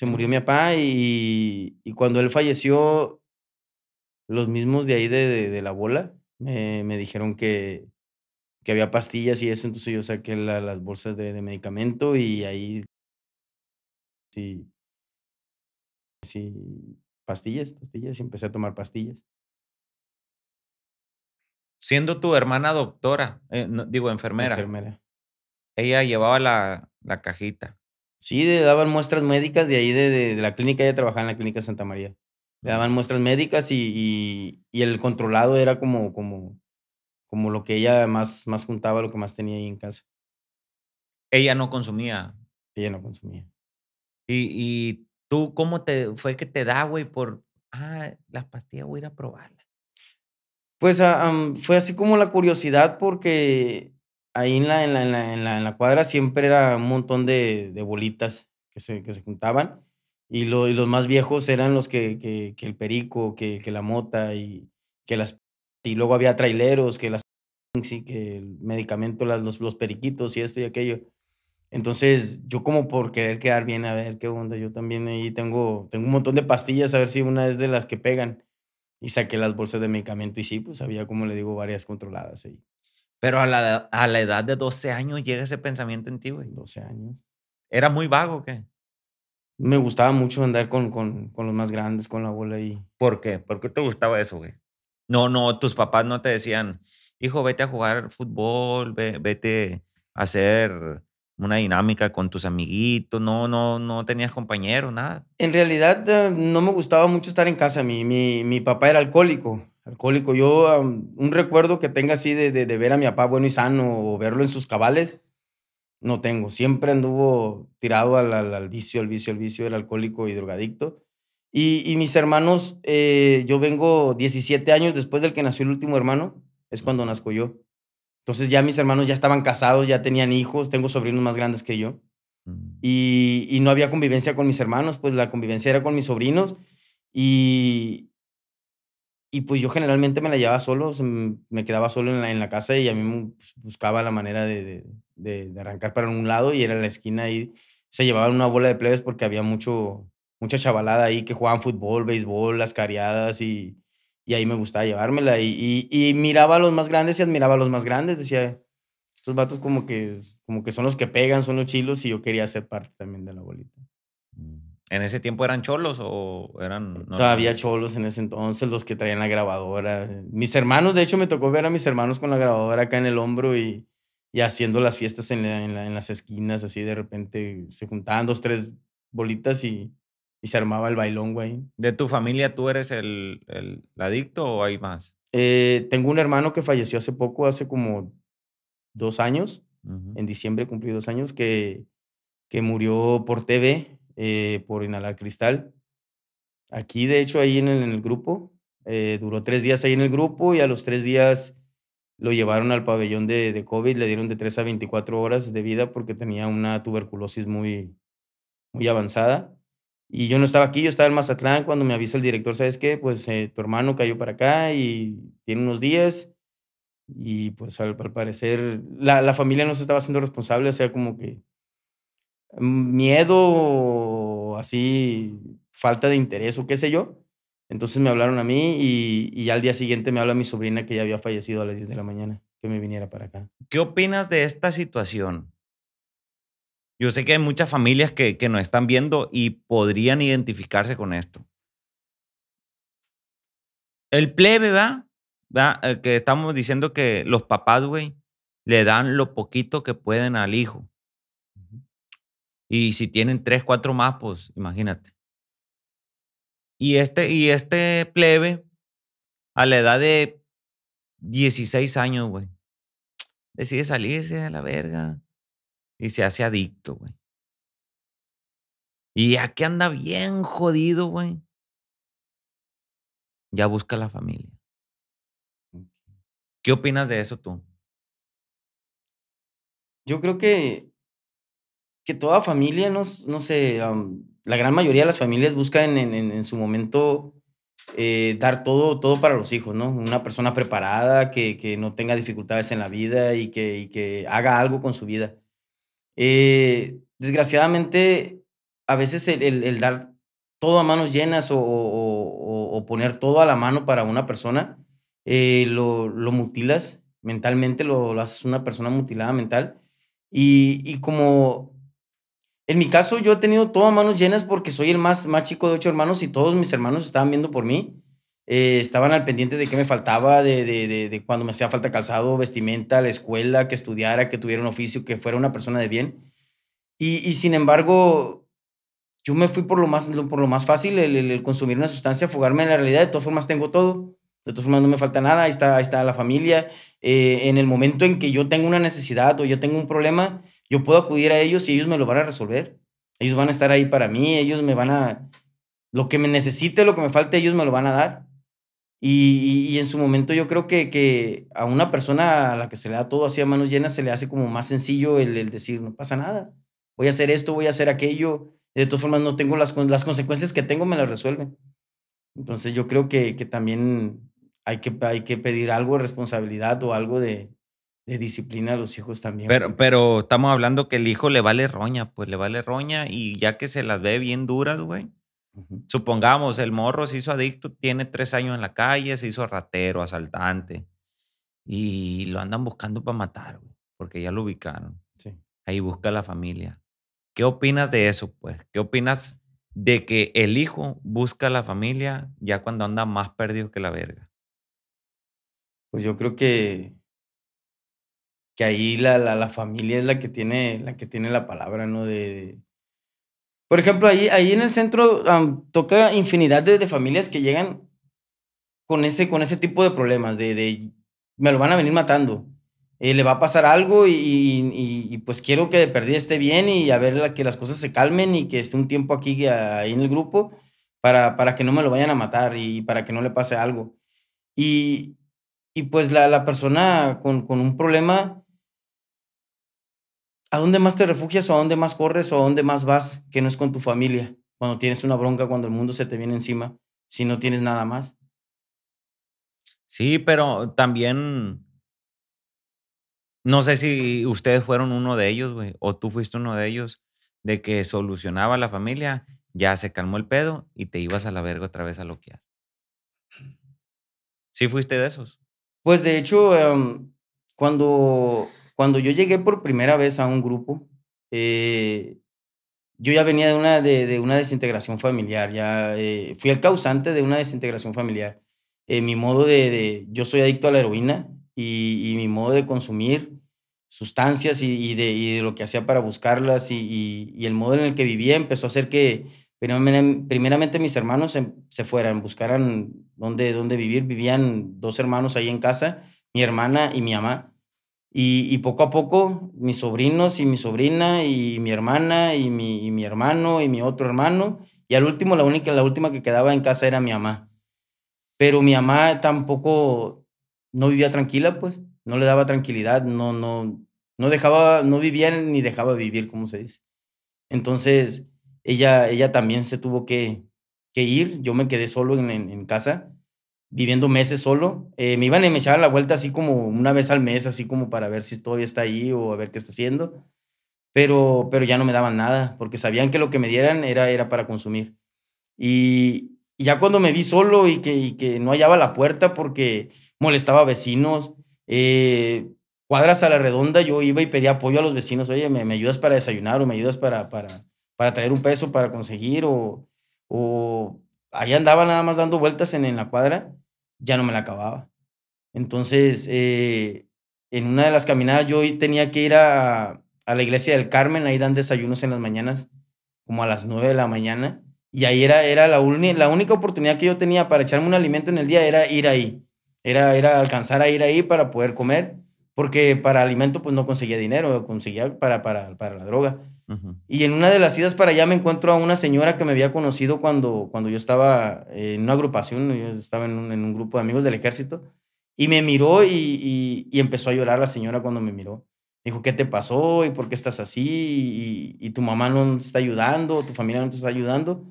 se murió mi papá y, cuando él falleció, los mismos de ahí de, de, la bola me, me dijeron que, que, había pastillas y eso, entonces yo saqué las bolsas de, de, medicamento y ahí sí, sí, pastillas, pastillas, y empecé a tomar pastillas. Siendo tu hermana doctora, eh, digo enfermera, enfermera, ella llevaba la, la cajita. Sí, le daban muestras médicas de ahí, de, la clínica, ella trabajaba en la clínica Santa María. Le daban muestras médicas y, el controlado era como, como, como lo que ella más, más juntaba, lo que más tenía ahí en casa. Ella no consumía. Ella no consumía. ¿Y, y tú cómo te fue que te da, güey, por, ah, las pastillas voy a ir a probarlas? Pues ah, fue así como la curiosidad porque ahí en la, en la, en la, en la, cuadra siempre era un montón de, de bolitas que se, que se juntaban. Y, y, los más viejos eran los que, que, el perico, que, que, la mota y que las... Y luego había traileros, que las... sí que el medicamento, las, los, los periquitos y esto y aquello. Entonces, yo como por querer quedar bien, a ver qué onda, yo también ahí tengo, tengo un montón de pastillas, a ver si una es de las que pegan. Y saqué las bolsas de medicamento y sí, pues había, como le digo, varias controladas ahí. Pero a la, a la edad de 12 años llega ese pensamiento en ti, güey. 12 años. ¿Era muy vago o qué? Me gustaba mucho andar con, con, los más grandes, con la bola y... ¿Por qué? ¿Por qué te gustaba eso, güey? No, no, tus papás no te decían, hijo, vete a jugar fútbol, vete a hacer una dinámica con tus amiguitos, no, no, no tenías compañero, nada. En realidad eh, no me gustaba mucho estar en casa, mi, mi, mi papá era alcohólico Alcohólico. Yo, un recuerdo que tenga así de, de, ver a mi papá bueno y sano o verlo en sus cabales, no tengo. Siempre anduvo tirado al, al, vicio, al vicio, al vicio, del alcohólico y drogadicto. Y, y mis hermanos, eh, yo vengo 17 años después del que nació el último hermano, es cuando nazco yo. Entonces ya mis hermanos ya estaban casados, ya tenían hijos, tengo sobrinos más grandes que yo. Mm. Y, y, no había convivencia con mis hermanos, pues la convivencia era con mis sobrinos. Y, y pues yo generalmente me la llevaba solo, me quedaba solo en la, en la casa y a mí me buscaba la manera de, de, arrancar para un lado y era en la esquina y se llevaban una bola de plebes porque había mucho, mucha chavalada ahí que jugaban fútbol, béisbol, las cariadas y, y ahí me gustaba llevármela y, y, miraba a los más grandes y admiraba a los más grandes, decía, estos vatos como que, como que son los que pegan, son los chilos y yo quería ser parte también de la bolita. ¿En ese tiempo eran cholos o eran.? Todavía cholos en ese entonces, los que traían la grabadora. Mis hermanos, de hecho, me tocó ver a mis hermanos con la grabadora acá en el hombro y, haciendo las fiestas en, las esquinas, así de repente se juntaban dos, tres bolitas y, se armaba el bailón, güey. ¿De tu familia tú eres el, el, adicto o hay más? Eh, tengo un hermano que falleció hace poco, hace como dos años. En diciembre cumplí dos años, que, que murió por TV eh, por inhalar cristal. Aquí, de hecho, ahí en el, grupo, eh, duró tres días ahí en el grupo y a los tres días lo llevaron al pabellón de, COVID, le dieron de tres a 24 horas de vida porque tenía una tuberculosis muy, muy avanzada. Y yo no estaba aquí, yo estaba en Mazatlán cuando me avisa el director, ¿sabes qué? Pues eh, tu hermano cayó para acá y tiene unos días. Y pues al, al parecer la, la, familia no se estaba haciendo responsable, o sea, como que Mm, miedo, así, falta de interés o qué sé yo. Entonces me hablaron a mí y, y al día siguiente me habla mi sobrina que ya había fallecido a las 10 de la mañana, que me viniera para acá. ¿Qué opinas de esta situación? Yo sé que hay muchas familias que, que nos están viendo y podrían identificarse con esto. El plebe, ¿va? ¿va? Eh, que estamos diciendo que los papás, güey, le dan lo poquito que pueden al hijo. Y si tienen tres, cuatro más, pues imagínate. Y este, y este plebe, a la edad de 16 años, güey, decide salirse a la verga y se hace adicto, güey. Y ya que anda bien jodido, güey, ya busca la familia. ¿Qué opinas de eso tú? Yo creo que que toda familia, no, no sé, la gran mayoría de las familias buscan en, su momento eh, dar todo, todo para los hijos, ¿no? Una persona preparada, que, no tenga dificultades en la vida y que, que haga algo con su vida. Eh, desgraciadamente, a veces el, dar todo a manos llenas o, poner todo a la mano para una persona, eh, lo, lo, mutilas mentalmente, lo, lo, haces una persona mutilada mental. Y, y como en mi caso, yo he tenido todas manos llenas porque soy el más, más chico de ocho hermanos y todos mis hermanos estaban viendo por mí. Eh, estaban al pendiente de qué me faltaba, de, de, de, cuando me hacía falta calzado, vestimenta, la escuela, que estudiara, que tuviera un oficio, que fuera una persona de bien. Y, sin embargo, yo me fui por lo más, por lo más fácil, el, consumir una sustancia, fugarme en la realidad. De todas formas, tengo todo. De todas formas, no me falta nada. Ahí está, está la familia. Eh, en el momento en que yo tengo una necesidad o yo tengo un problema, yo puedo acudir a ellos y ellos me lo van a resolver. Ellos van a estar ahí para mí, ellos me van a... Lo que me necesite, lo que me falte, ellos me lo van a dar. Y, en su momento yo creo que, a una persona a la que se le da todo así a manos llenas se le hace como más sencillo el, decir, no pasa nada, voy a hacer esto, voy a hacer aquello. De todas formas, no tengo las, las consecuencias que tengo, me las resuelven. Entonces yo creo que, también hay que, hay que pedir algo de responsabilidad o algo de, de disciplina a los hijos también. Pero, pero estamos hablando que el hijo le vale roña, pues le vale roña y ya que se las ve bien duras, güey. Supongamos, el morro se hizo adicto, tiene tres años en la calle, se hizo ratero, asaltante y lo andan buscando para matar, güey, porque ya lo ubicaron. Sí. Ahí busca la familia. ¿Qué opinas de eso, pues? ¿Qué opinas de que el hijo busca la familia ya cuando anda más perdido que la verga? Pues yo creo que que ahí la, la, la, familia es la que tiene la, que tiene la palabra, ¿no? De, Por ejemplo, ahí, ahí en el centro toca infinidad de, familias que llegan con ese, con ese tipo de problemas, de, de me lo van a venir matando. Eh, le va a pasar algo y, y, y, pues quiero que de perdida esté bien y a ver la, que las cosas se calmen y que esté un tiempo aquí ahí en el grupo para, para que no me lo vayan a matar y para que no le pase algo. Y, y pues la, la persona con, con, un problema ¿a dónde más te refugias o a dónde más corres o a dónde más vas que no es con tu familia? Cuando tienes una bronca, cuando el mundo se te viene encima, si no tienes nada más. Sí, pero también no sé si ustedes fueron uno de ellos, güey, o tú fuiste uno de ellos, de que solucionaba la familia, ya se calmó el pedo y te ibas a la verga otra vez a loquear. ¿Sí fuiste de esos? Pues de hecho, em, cuando cuando yo llegué por primera vez a un grupo, eh, yo ya venía de una, de, una desintegración familiar, ya eh, fui el causante de una desintegración familiar. Eh, mi modo de, yo soy adicto a la heroína y, mi modo de consumir sustancias y, de, lo que hacía para buscarlas y, el modo en el que vivía empezó a hacer que primeramente mis hermanos se, se fueran, buscaran dónde, dónde vivir. Vivían dos hermanos ahí en casa, mi hermana y mi mamá. Y, poco a poco, mis sobrinos y mi sobrina y mi hermana y mi, hermano y mi otro hermano. Y al último, la única, la última que quedaba en casa era mi mamá. Pero mi mamá tampoco no vivía tranquila, pues. No le daba tranquilidad, no, no, no dejaba, no vivía ni dejaba vivir, como se dice. Entonces, ella, ella también se tuvo que, que ir. Yo me quedé solo en, en casa viviendo meses solo. Eh, me iban y me echaban la vuelta así como una vez al mes, así como para ver si todavía está ahí o a ver qué está haciendo. Pero, pero ya no me daban nada, porque sabían que lo que me dieran era, era para consumir. Y, ya cuando me vi solo y que, que no hallaba la puerta porque molestaba a vecinos, eh, cuadras a la redonda, yo iba y pedía apoyo a los vecinos, oye, ¿me, me ayudas para desayunar o me ayudas para, para, para traer un peso para conseguir? O, o ahí andaba nada más dando vueltas en, en la cuadra ya no me la acababa. Entonces, eh, en una de las caminadas yo tenía que ir a, la iglesia del Carmen, ahí dan desayunos en las mañanas, como a las 9 de la mañana, y ahí era, era la, la única oportunidad que yo tenía para echarme un alimento en el día era ir ahí, era, era alcanzar a ir ahí para poder comer, porque para alimento pues no conseguía dinero, conseguía para, para, para la droga. Y en una de las idas para allá me encuentro a una señora que me había conocido cuando, cuando yo estaba en una agrupación, yo estaba en un, en un grupo de amigos del ejército, y me miró y, y, empezó a llorar la señora cuando me miró. Dijo, ¿qué te pasó? ¿Y por qué estás así? ¿Y, tu mamá no te está ayudando? ¿Tu familia no te está ayudando?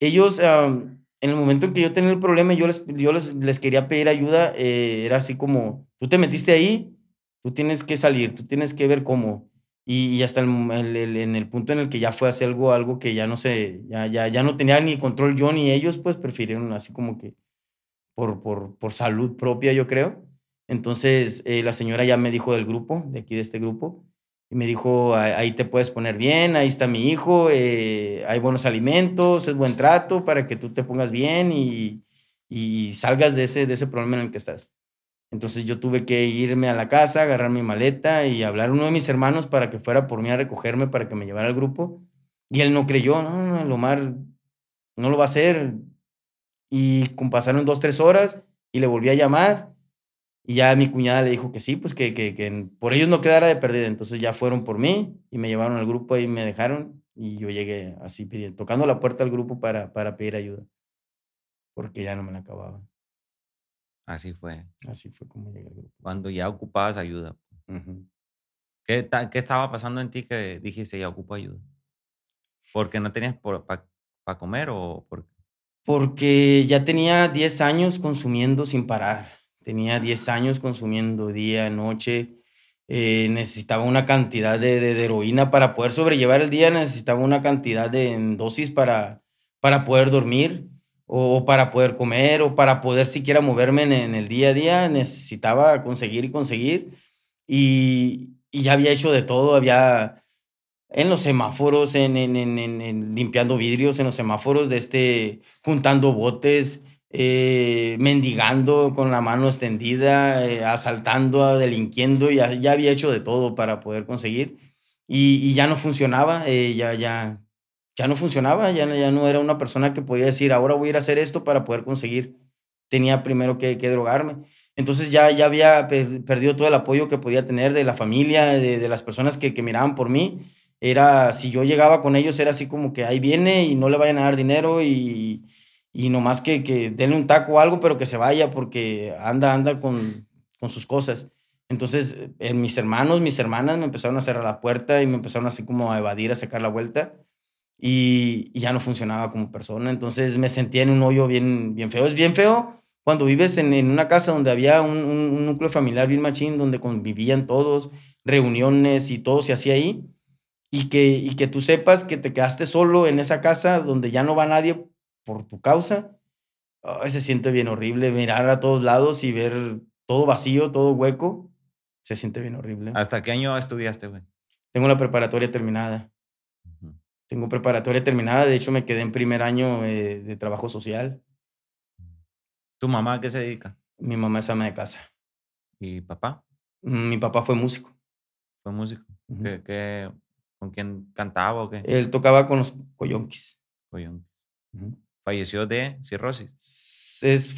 Ellos, en el momento en que yo tenía el problema, yo les, yo les, les quería pedir ayuda, eh, era así como, tú te metiste ahí, tú tienes que salir, tú tienes que ver cómo y, hasta el, en el punto en el que ya fue hacer algo, algo que ya no sé, ya, ya, no tenía ni control yo ni ellos, pues prefirieron así como que por, por, salud propia, yo creo. Entonces eh, la señora ya me dijo del grupo, de aquí de este grupo, y me dijo, ahí te puedes poner bien, ahí está mi hijo, eh, hay buenos alimentos, es buen trato para que tú te pongas bien y, y salgas de ese, de ese problema en el que estás. Entonces yo tuve que irme a la casa, agarrar mi maleta y hablar a uno de mis hermanos para que fuera por mí a recogerme, para que me llevara al grupo. Y él no creyó, no, no, el no lo va a hacer. Y pasaron dos, tres horas y le volví a llamar. Y ya mi cuñada le dijo que sí, pues que, que, que por ellos no quedara de perdida. Entonces ya fueron por mí y me llevaron al grupo y me dejaron. Y yo llegué así pidiendo, tocando la puerta al grupo para, para pedir ayuda. Porque ya no me la acababa. Así fue. Así fue como llegué Cuando ya ocupabas ayuda. ¿Qué, ¿Qué, estaba pasando en ti que dijiste, ya ocupo ayuda? ¿Porque no tenías para comer o por Porque ya tenía 10 años consumiendo sin parar. Tenía 10 ah. años consumiendo día, noche. Eh, necesitaba una cantidad de, de, heroína para poder sobrellevar el día. Necesitaba una cantidad de dosis para, para poder dormir o para poder comer o para poder siquiera moverme en, el día a día, necesitaba conseguir y conseguir. Y, ya había hecho de todo, había en los semáforos, en, limpiando vidrios, en los semáforos, de este, juntando botes, eh, mendigando con la mano extendida, eh, asaltando, delinquiendo, ya, ya había hecho de todo para poder conseguir. Y, ya no funcionaba, eh, ya, ya ya no funcionaba, ya, ya no era una persona que podía decir, ahora voy a ir a hacer esto para poder conseguir. Tenía primero que, que drogarme. Entonces ya, ya había perdido todo el apoyo que podía tener de la familia, de, las personas que, que, miraban por mí. Era, si yo llegaba con ellos, era así como que ahí viene y no le vayan a dar dinero y, y nomás que, que denle un taco o algo, pero que se vaya porque anda, anda con, con sus cosas. Entonces mis hermanos, mis hermanas me empezaron a cerrar la puerta y me empezaron así como a evadir, a sacar la vuelta y, ya no funcionaba como persona. Entonces me sentía en un hoyo bien, bien feo. Es bien feo cuando vives en, una casa donde había un, núcleo familiar bien machín, donde convivían todos, reuniones y todo se hacía ahí. Y que, y que tú sepas que te quedaste solo en esa casa donde ya no va nadie por tu causa. se siente bien horrible mirar a todos lados y ver todo vacío, todo hueco. Se siente bien horrible. ¿Hasta qué año estudiaste, güey? Tengo la preparatoria terminada. Tengo preparatoria terminada, de hecho me quedé en primer año eh, de trabajo social. ¿Tu mamá a qué se dedica? Mi mamá es ama de casa. ¿Y papá? Mm, mi papá fue músico. ¿Fue músico? con quién cantaba o qué? Él tocaba con los coyonquis. Falleció de cirrosis.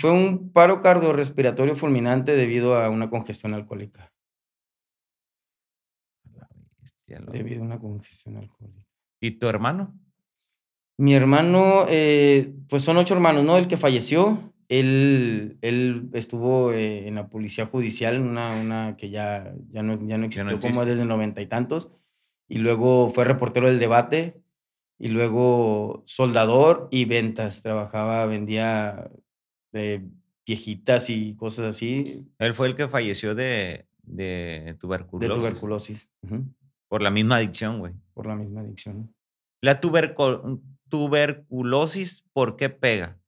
fue un paro cardiorrespiratorio fulminante debido a una congestión alcohólica. Debido a una congestión alcohólica. ¿Y tu hermano? Mi hermano, eh, pues son ocho hermanos, ¿no? El que falleció, él, él estuvo eh, en la policía judicial, una, una que ya, ya, no, ya no existió, como desde noventa y tantos, y luego fue reportero del debate, y luego soldador y ventas, trabajaba, vendía eh, viejitas y cosas así. Él fue el que falleció de, de tuberculosis. De tuberculosis. Por la misma adicción, güey por la misma adicción. La tuberculosis, ¿por qué pega?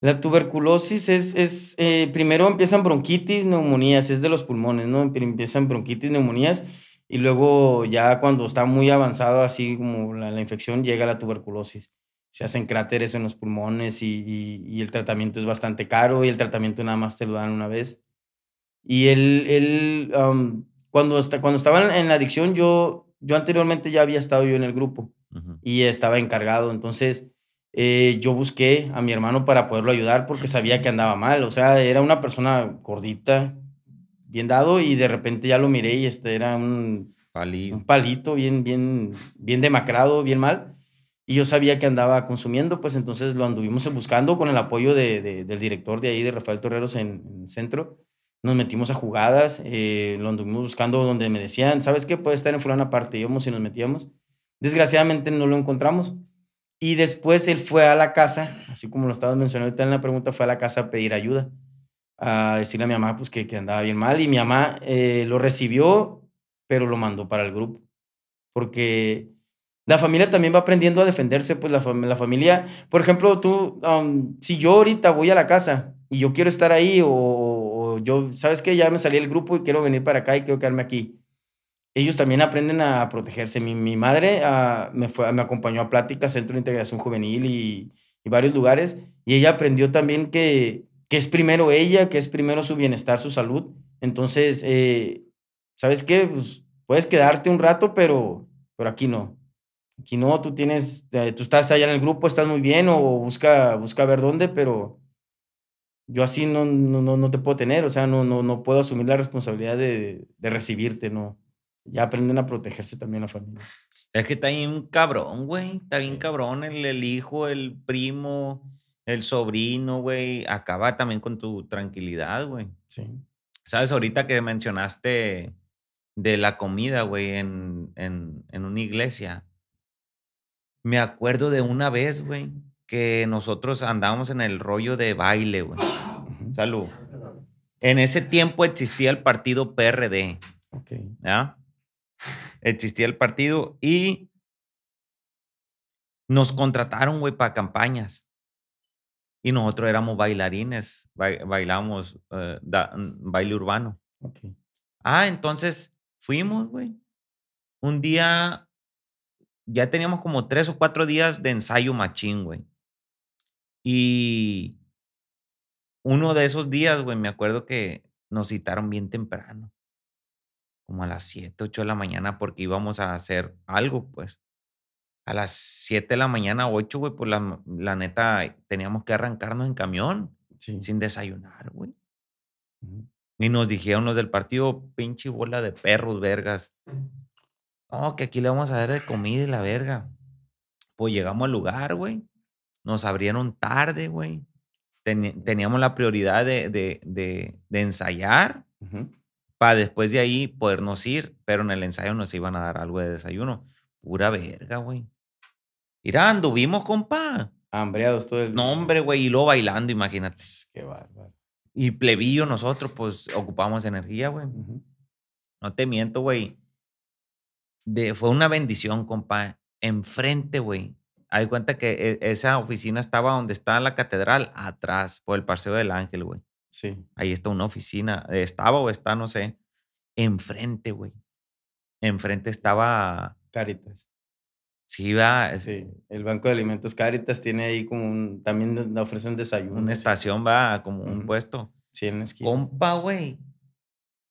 La tuberculosis es, es eh, primero empiezan bronquitis, neumonías, es de los pulmones, ¿no? Empiezan bronquitis, neumonías y luego ya cuando está muy avanzado, así como la, infección, llega la tuberculosis. Se hacen cráteres en los pulmones y, el tratamiento es bastante caro y el tratamiento nada más te lo dan una vez. Y él, cuando, está, cuando estaba en la adicción, yo yo anteriormente ya había estado yo en el grupo y estaba encargado, entonces eh, yo busqué a mi hermano para poderlo ayudar porque sabía que andaba mal, o sea, era una persona gordita, bien dado y de repente ya lo miré y este era un, Palito. bien, bien, bien demacrado, bien mal. Y yo sabía que andaba consumiendo, pues entonces lo anduvimos buscando con el apoyo del director de ahí, de Rafael Torreros en, en el centro nos metimos a jugadas, eh, lo anduvimos buscando donde me decían, ¿sabes qué? Puede estar en fulana parte, íbamos y nos metíamos. Desgraciadamente no lo encontramos. Y después él fue a la casa, así como lo estabas mencionando ahorita en la pregunta, fue a la casa a pedir ayuda, a decirle a mi mamá pues, que, que andaba bien mal. Y mi mamá eh, lo recibió, pero lo mandó para el grupo. Porque la familia también va aprendiendo a defenderse, pues la, familia, por ejemplo, tú, si yo ahorita voy a la casa y yo quiero estar ahí o yo, ¿sabes qué? Ya me salí del grupo y quiero venir para acá y quiero quedarme aquí. Ellos también aprenden a protegerse. Mi, mi madre ah, me, fue, me acompañó a pláticas, Centro de Integración Juvenil y, varios lugares, y ella aprendió también que, que es primero ella, que es primero su bienestar, su salud. Entonces, eh, ¿sabes qué? Pues, puedes quedarte un rato, pero, pero aquí no. Aquí no, tú tienes, eh, tú estás allá en el grupo, estás muy bien o busca, busca ver dónde, pero yo así no, no, no, te puedo tener, o sea, no, no, no puedo asumir la responsabilidad de, recibirte, ¿no? Ya aprenden a protegerse también la familia. Es que está bien cabrón, güey, está bien cabrón el, el hijo, el primo, el sobrino, güey, acaba también con tu tranquilidad, güey. Sí. Sabes, ahorita que mencionaste de la comida, güey, en, en, en una iglesia, me acuerdo de una vez, güey, que nosotros andábamos en el rollo de baile, güey. Salud. En ese tiempo existía el partido PRD. Existía el partido y nos contrataron, güey, para campañas. Y nosotros éramos bailarines, bailamos eh, baile urbano. Ah, entonces fuimos, güey. Un día, ya teníamos como tres o cuatro días de ensayo machín, güey. Y uno de esos días, güey, me acuerdo que nos citaron bien temprano, como a las 7, 8 de la mañana, porque íbamos a hacer algo, pues. A las 7 de la mañana, 8, güey, pues la, la, neta, teníamos que arrancarnos en camión sin desayunar, güey. Y nos dijeron los del partido, pinche bola de perros, vergas. Oh, que aquí le vamos a dar de comida y la verga. Pues llegamos al lugar, güey. Nos abrieron tarde, güey. Teníamos la prioridad de, de, ensayar para después de ahí podernos ir, pero en el ensayo nos iban a dar algo de desayuno. Pura verga, güey. Irá, anduvimos, compa. Hambreados todo el... No, hombre, güey, y luego bailando, imagínate. Qué bárbaro. Y plebillo nosotros, pues, ocupamos energía, güey. No te miento, güey. fue una bendición, compa. Enfrente, güey, hay cuenta que e, esa oficina estaba donde está la catedral, atrás, por el Paseo del Ángel, güey. Sí. Ahí está una oficina. Eh, estaba o está, no sé. Enfrente, güey. Enfrente estaba. Caritas. Sí, va. Sí, el Banco de Alimentos Caritas tiene ahí como un. También ofrecen desayuno. Una estación, va, como un puesto. Sí, en esquina. Compa, güey.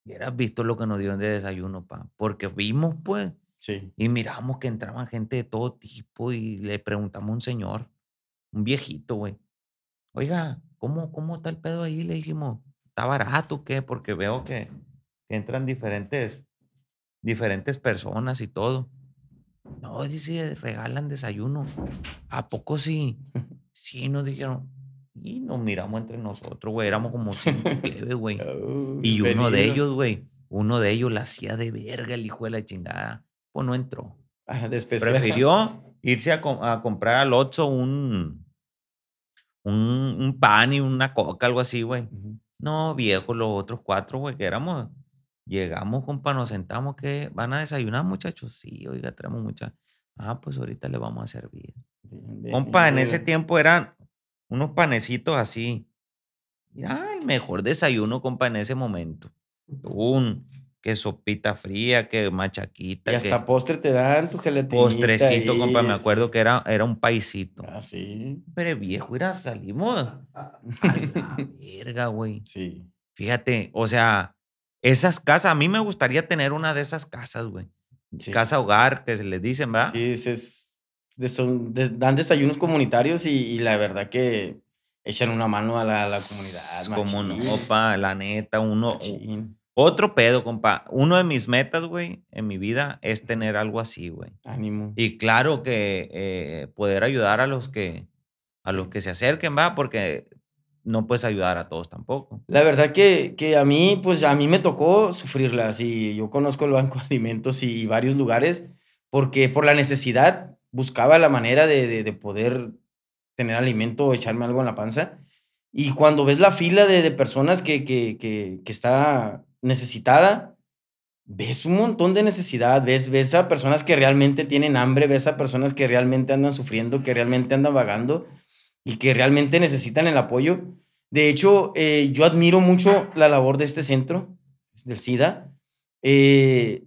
Hubieras visto lo que nos dieron de desayuno, pa. Porque vimos, pues. Y miramos que entraban gente de todo tipo y le preguntamos a un señor, un viejito, güey. Oiga, ¿cómo, ¿cómo está el pedo ahí? Le dijimos, ¿está barato o qué? Porque veo que, entran diferentes, diferentes personas y todo. No, dice, regalan desayuno. ¿A poco sí? Sí, nos dijeron. Y nos miramos entre nosotros, güey. Éramos como cinco plebes, güey. y uno de ellos, güey, uno de ellos la hacía de verga el hijo de la chingada pues no entró. Prefirió irse a, a comprar al otro un, un, pan y una coca, algo así, güey. No, viejo, los otros cuatro, güey, que éramos. Llegamos, compa, nos sentamos, que van a desayunar, muchachos. Sí, oiga, traemos mucha. Ah, pues ahorita le vamos a servir. compa, en ese tiempo eran unos panecitos así. Mira, el mejor desayuno, compa, en ese momento. Un que sopita fría, que machaquita. Y hasta postre te dan tu gelatina. Postrecito, compa. Me acuerdo que era, era un paisito. Ah, sí. Pero viejo, era, salimos. A la verga, güey. Sí. Fíjate, o sea, esas casas, a mí me gustaría tener una de esas casas, güey. Casa hogar, que se les dicen, ¿verdad? Sí, es, son, dan desayunos comunitarios y, la verdad que echan una mano a la, comunidad. comunidad. Como no, opa, la neta, uno. Otro pedo, compa. Uno de mis metas, güey, en mi vida es tener algo así, güey. Ánimo. Y claro que eh, poder ayudar a los que a los que se acerquen, va, porque no puedes ayudar a todos tampoco. La verdad que, a mí, pues a mí me tocó sufrirla. y yo conozco el Banco de Alimentos y varios lugares porque por la necesidad buscaba la manera de, de, poder tener alimento o echarme algo en la panza. Y cuando ves la fila de, de personas que, que, que, que está necesitada, ves un montón de necesidad, ves, ves a personas que realmente tienen hambre, ves a personas que realmente andan sufriendo, que realmente andan vagando y que realmente necesitan el apoyo. De hecho, eh, yo admiro mucho la labor de este centro, del SIDA. Eh,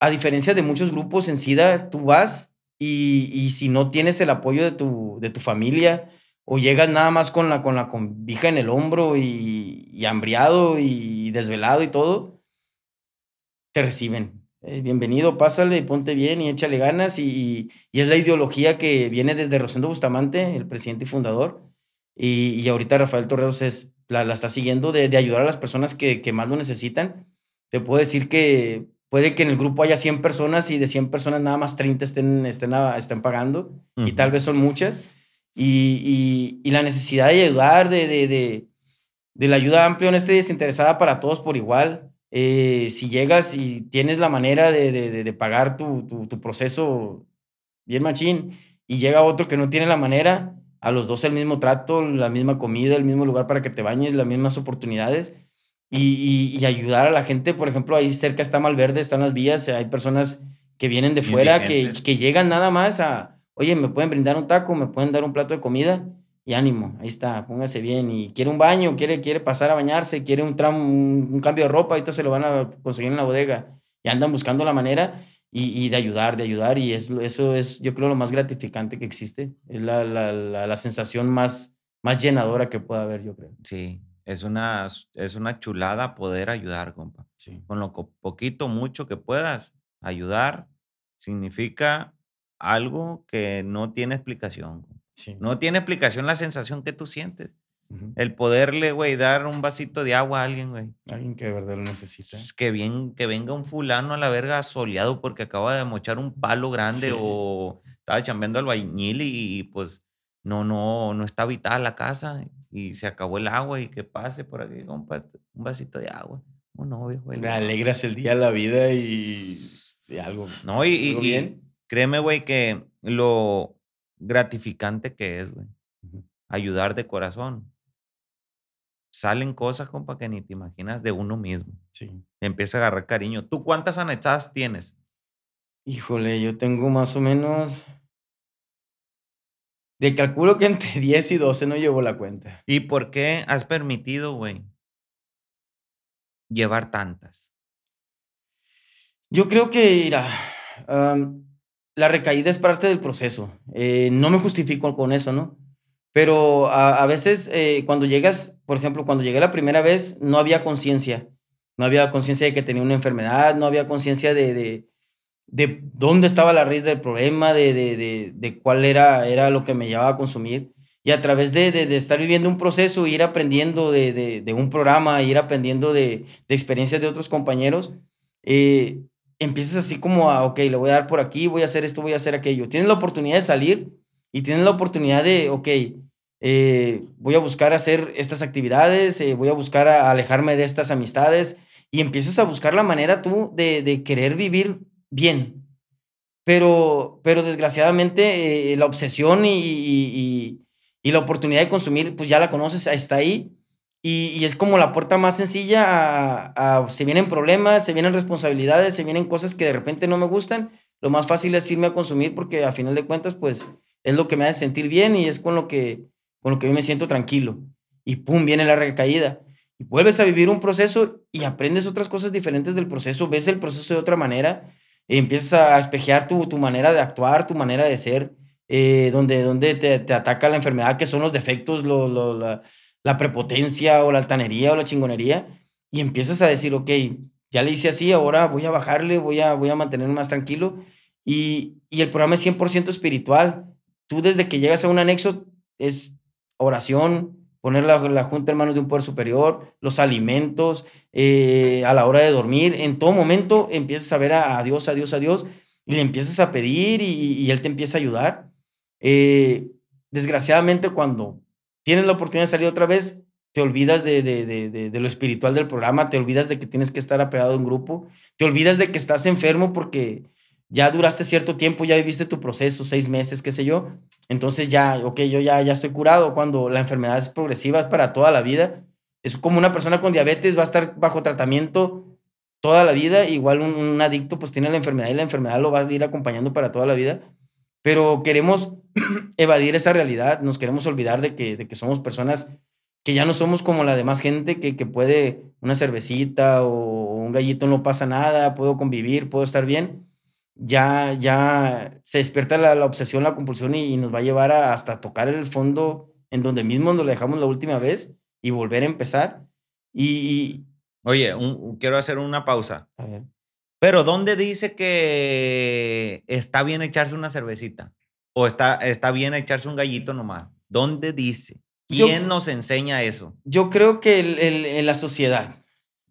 a diferencia de muchos grupos en SIDA, tú vas y, y si no tienes el apoyo de tu, de tu familia, o llegas nada más con la, con la convija en el hombro y, y hambriado y desvelado y todo, te reciben. Eh, bienvenido, pásale, ponte bien y échale ganas. Y, es la ideología que viene desde Rosendo Bustamante, el presidente y fundador. Y, ahorita Rafael Torreros es, la, está siguiendo de, ayudar a las personas que, más lo necesitan. Te puedo decir que puede que en el grupo haya 100 personas y de 100 personas nada más 30 estén, estén, estén pagando y tal vez son muchas y, la necesidad de ayudar, de, la ayuda amplia, honesta y desinteresada para todos por igual. Eh, si llegas y tienes la manera de, pagar tu, proceso bien machín y llega otro que no tiene la manera, a los dos el mismo trato, la misma comida, el mismo lugar para que te bañes, las mismas oportunidades y, ayudar a la gente. Por ejemplo, ahí cerca está Malverde, están las vías, hay personas que vienen de fuera, que, que, llegan nada más a, oye, me pueden brindar un taco, me pueden dar un plato de comida y ánimo, ahí está, póngase bien y quiere un baño, quiere, quiere pasar a bañarse, quiere un, un, cambio de ropa, ahorita se lo van a conseguir en la bodega y andan buscando la manera y, de ayudar, de ayudar y es, eso es, yo creo, lo más gratificante que existe, es la, la, la, sensación más, más llenadora que pueda haber, yo creo. Sí, es una, es una chulada poder ayudar, compa. Con lo poquito, mucho que puedas ayudar, significa algo que no tiene explicación. No tiene explicación la sensación que tú sientes. El poderle, güey, dar un vasito de agua a alguien, güey. Alguien que de verdad lo necesita. Pues, que, bien, que venga un fulano a la verga soleado porque acaba de mochar un palo grande o estaba chambeando al bañil y, pues no, no, no está habitada la casa y se acabó el agua y que pase por aquí, compa, un vasito de agua. Un oh, no, güey Me alegras el día de la vida y, algo. No, y, y bien? Créeme, güey, que lo gratificante que es, güey, ayudar de corazón. Salen cosas, compa, que ni te imaginas de uno mismo. Sí. Empieza a agarrar cariño. ¿Tú cuántas anechadas tienes? Híjole, yo tengo más o menos de calculo que entre 10 y 12 no llevo la cuenta. ¿Y por qué has permitido, güey, llevar tantas? Yo creo que, mira, la recaída es parte del proceso. Eh, no me justifico con eso, ¿no? Pero a, veces eh, cuando llegas, por ejemplo, cuando llegué la primera vez, no había conciencia. No había conciencia de que tenía una enfermedad, no había conciencia de, de, dónde estaba la raíz del problema, de, de, cuál era, era lo que me llevaba a consumir. Y a través de, estar viviendo un proceso, ir aprendiendo de, un programa, ir aprendiendo de, experiencias de otros compañeros, eh, empiezas así como a, ok, le voy a dar por aquí, voy a hacer esto, voy a hacer aquello. Tienes la oportunidad de salir y tienes la oportunidad de, ok, eh, voy a buscar hacer estas actividades, eh, voy a buscar alejarme de estas amistades y empiezas a buscar la manera tú de, de querer vivir bien. Pero, pero desgraciadamente eh, la obsesión y, y la oportunidad de consumir, pues ya la conoces, está ahí y, es como la puerta más sencilla a, se vienen problemas, se vienen responsabilidades, se vienen cosas que de repente no me gustan. Lo más fácil es irme a consumir porque a final de cuentas, pues es lo que me hace sentir bien y es con lo que, con lo que yo me siento tranquilo. Y pum, viene la recaída. Y vuelves a vivir un proceso y aprendes otras cosas diferentes del proceso, ves el proceso de otra manera, empiezas a espejear tu, tu manera de actuar, tu manera de ser, eh, donde, donde te, ataca la enfermedad, que son los defectos, lo, la prepotencia o la altanería o la chingonería y empiezas a decir, ok, ya le hice así, ahora voy a bajarle, voy a, voy a mantenerme más tranquilo. Y, el programa es 100% espiritual. Tú desde que llegas a un anexo es oración, poner la, junta en manos de un poder superior, los alimentos, eh, a la hora de dormir, en todo momento empiezas a ver a, Dios, a Dios, a Dios, y le empiezas a pedir y, Él te empieza a ayudar. Eh, desgraciadamente cuando tienes la oportunidad de salir otra vez, te olvidas de, de, lo espiritual del programa, te olvidas de que tienes que estar apegado a un grupo, te olvidas de que estás enfermo porque ya duraste cierto tiempo, ya viviste tu proceso, seis meses, qué sé yo. Entonces ya, ok, yo ya, ya estoy curado cuando la enfermedad es progresiva, es para toda la vida. Es como una persona con diabetes va a estar bajo tratamiento toda la vida, igual un, un adicto pues tiene la enfermedad y la enfermedad lo va a ir acompañando para toda la vida pero queremos evadir esa realidad, nos queremos olvidar de que, de que somos personas que ya no somos como la demás gente, que, que puede una cervecita o un gallito, no pasa nada, puedo convivir, puedo estar bien. Ya, ya se despierta la, obsesión, la compulsión y, nos va a llevar hasta tocar el fondo en donde mismo nos dejamos la última vez y volver a empezar. Y, Oye, quiero hacer una pausa. ver. Pero ¿dónde dice que está bien echarse una cervecita? ¿O está, está bien echarse un gallito nomás? ¿Dónde dice? ¿Quién nos enseña eso? Yo creo que el, la sociedad.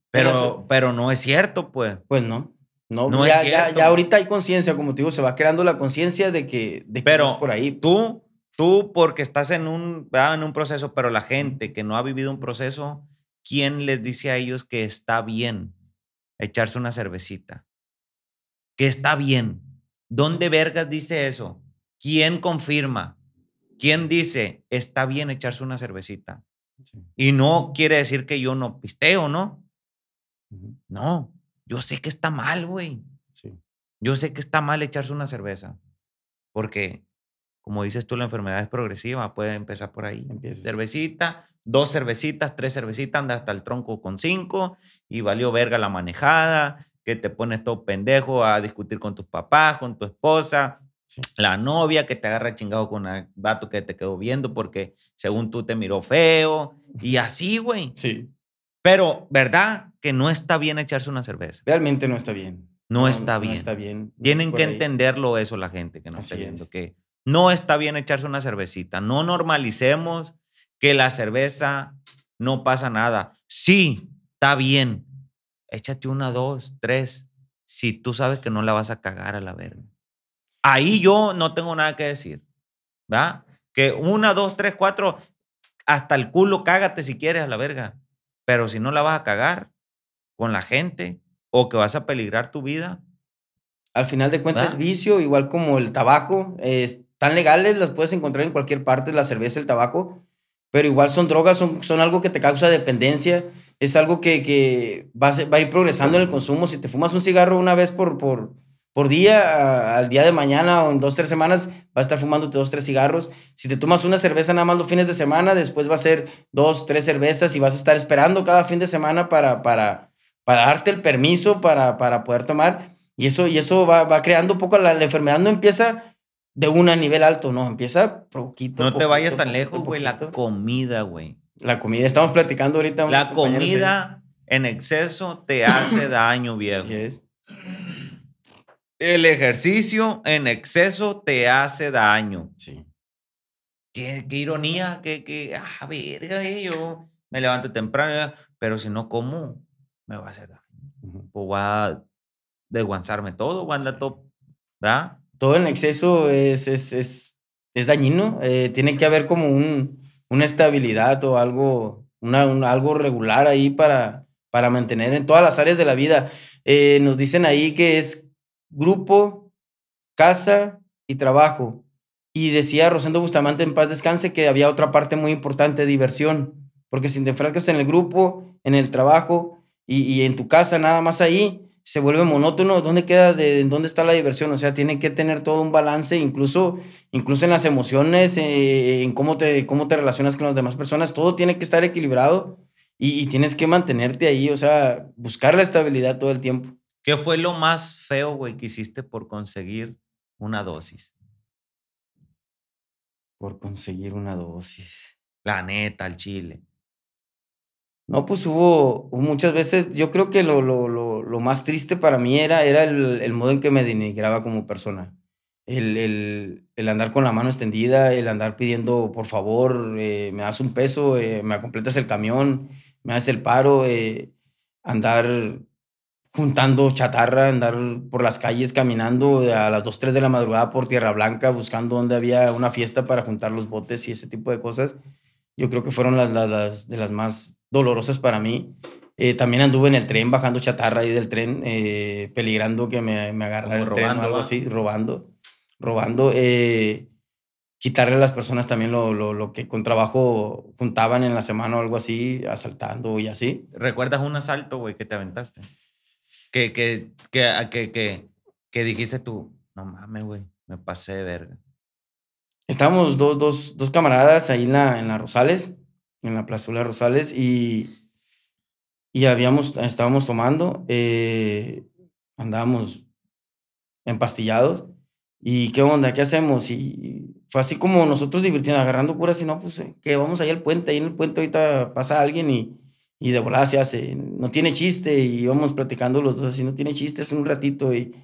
Pero, pero, no es cierto, pues. Pues no. No, ya, ya, ya, ahorita hay conciencia, como te digo, se va creando la conciencia de que, por ahí. Tú, tú porque estás en un, en un proceso, pero la gente que no ha vivido un proceso, ¿quién les dice a ellos que está bien echarse una cervecita? que está bien. ¿Dónde vergas dice eso? ¿Quién confirma? ¿Quién dice está bien echarse una cervecita? Y no quiere decir que yo no pisteo, ¿no? No, yo sé que está mal, güey. Yo sé que está mal echarse una cerveza. Porque, como dices tú, la enfermedad es progresiva, puede empezar por ahí. Cervecita, dos cervecitas, tres cervecitas, anda hasta el tronco con cinco y valió verga la manejada que te pones todo pendejo a discutir con tus papás, con tu esposa, la novia que te agarra chingado con el vato que te quedó viendo porque según tú te miró feo y así, güey. Sí. Pero, ¿verdad? Que no está bien echarse una cerveza. Realmente no está bien. No, está bien. No está bien. Tienen que entenderlo eso la gente que no está viendo, que no está bien echarse una cervecita. No normalicemos que la cerveza no pasa nada. Sí, está bien, échate una, dos, tres, si tú sabes que no la vas a cagar a la verga. Ahí yo no tengo nada que decir, ¿va? Que una, dos, tres, cuatro, hasta el culo cágate si quieres a la verga. Pero si no la vas a cagar con la gente o que vas a peligrar tu vida. Al final de cuentas, vicio, igual como el tabaco, es están legales, las puedes encontrar en cualquier parte, la cerveza, el tabaco, pero igual son drogas, son, son algo que te causa dependencia es algo que, va, a ir progresando en el consumo. Si te fumas un cigarro una vez por, por, por día, al día de mañana o en dos, tres semanas, vas a estar fumándote dos, tres cigarros. Si te tomas una cerveza nada más los fines de semana, después va a ser dos, tres cervezas y vas a estar esperando cada fin de semana para, para, para darte el permiso para, para poder tomar. Y eso, y eso va, creando un poco, la, enfermedad no empieza de una a nivel alto, no, empieza poquito. No te vayas tan lejos, güey, la comida, güey. La comida, estamos platicando ahorita. La comida en exceso te hace daño, viejo. El ejercicio en exceso te hace daño. Sí. Qué, ironía, qué que, ah, verga, eh, yo me levanto temprano, pero si no como, me va a hacer daño. O va a desguanzarme todo, va todo, Todo en exceso es, es, es, dañino. Eh, tiene que haber como un, una estabilidad o algo, una, algo regular ahí para, para mantener en todas las áreas de la vida. Eh, nos dicen ahí que es grupo, casa y trabajo. Y decía Rosendo Bustamante en paz descanse que había otra parte muy importante, diversión, porque si te enfrascas en el grupo, en el trabajo y en tu casa, nada más ahí, se vuelve monótono, ¿dónde queda, de, dónde está la diversión? O sea, tiene que tener todo un balance, incluso, incluso en las emociones, eh, en cómo te, cómo te relacionas con las demás personas, todo tiene que estar equilibrado y, tienes que mantenerte ahí, o sea, buscar la estabilidad todo el tiempo. ¿Qué fue lo más feo, güey, que hiciste por conseguir una dosis? Por conseguir una dosis. La neta, al chile. No, pues hubo muchas veces, yo creo que lo, lo, más triste para mí era, era el, modo en que me denigraba como persona. El, el, andar con la mano extendida, el andar pidiendo, por favor, eh, me das un peso, eh, me completas el camión, me haces el paro, eh, andar juntando chatarra, andar por las calles caminando a las 2, 3 de la madrugada por Tierra Blanca, buscando donde había una fiesta para juntar los botes y ese tipo de cosas. Yo creo que fueron las, las, las de las más dolorosas para mí. Eh, también anduve en el tren, bajando chatarra ahí del tren, eh, peligrando que me, me agarrara el robando, tren o algo así, robando, robando. Eh, quitarle a las personas también lo, lo, lo, que con trabajo juntaban en la semana o algo así, asaltando y así. ¿Recuerdas un asalto, güey, que te aventaste? Que, que, que, ah, que, que, dijiste tú, no mames, güey, me pasé de verga. Estábamos dos, dos, dos camaradas ahí en la, en la Rosales en la plazuela Rosales y, y habíamos, estábamos tomando, eh, andábamos empastillados y qué onda, qué hacemos y fue así como nosotros divirtiendo, agarrando puras y no, pues eh, que vamos ahí al puente, ahí en el puente ahorita pasa alguien y, y de volada se hace, no tiene chiste y vamos platicando los dos así, no tiene chiste, es un ratito y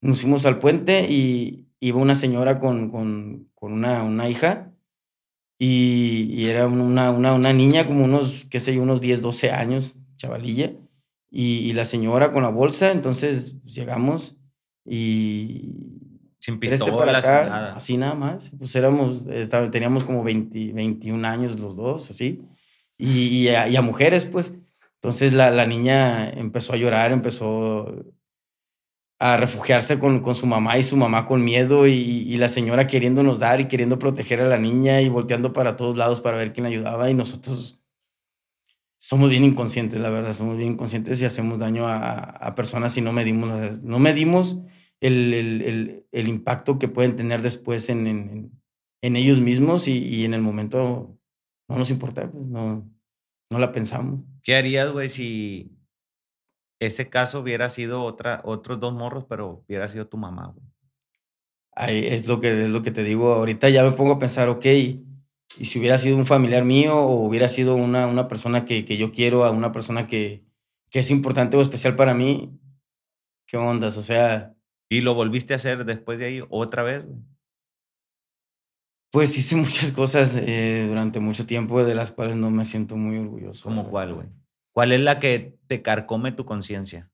nos fuimos al puente y iba una señora con, con, una, una hija y, era una, una, niña como unos, qué sé yo, unos 10, 12 años, chavalilla. Y, la señora con la bolsa, entonces pues, llegamos y... Sin este pistola, nada. Así nada más. Pues éramos, teníamos como 21 años los dos, así. Y, a, mujeres, pues. Entonces la, la niña empezó a llorar, empezó a refugiarse con, con, su mamá y su mamá con miedo y, la señora queriéndonos dar y queriendo proteger a la niña y volteando para todos lados para ver quién ayudaba y nosotros somos bien inconscientes, la verdad, somos bien inconscientes y hacemos daño a, a personas y no medimos, no medimos el, el, el, impacto que pueden tener después en, en, en ellos mismos y, y, en el momento no nos importa, pues no, no la pensamos. ¿Qué harías, güey, si ese caso hubiera sido otra, otros dos morros, pero hubiera sido tu mamá, güey. es lo que es lo que te digo. Ahorita ya me pongo a pensar, ok, y si hubiera sido un familiar mío o hubiera sido una, una persona que, que yo quiero, a una persona que, que es importante o especial para mí, ¿qué ondas? O sea. ¿Y lo volviste a hacer después de ahí otra vez? Pues hice muchas cosas eh, durante mucho tiempo de las cuales no me siento muy orgulloso. ¿Cómo cuál, güey? ¿Cuál es la que te carcome tu conciencia?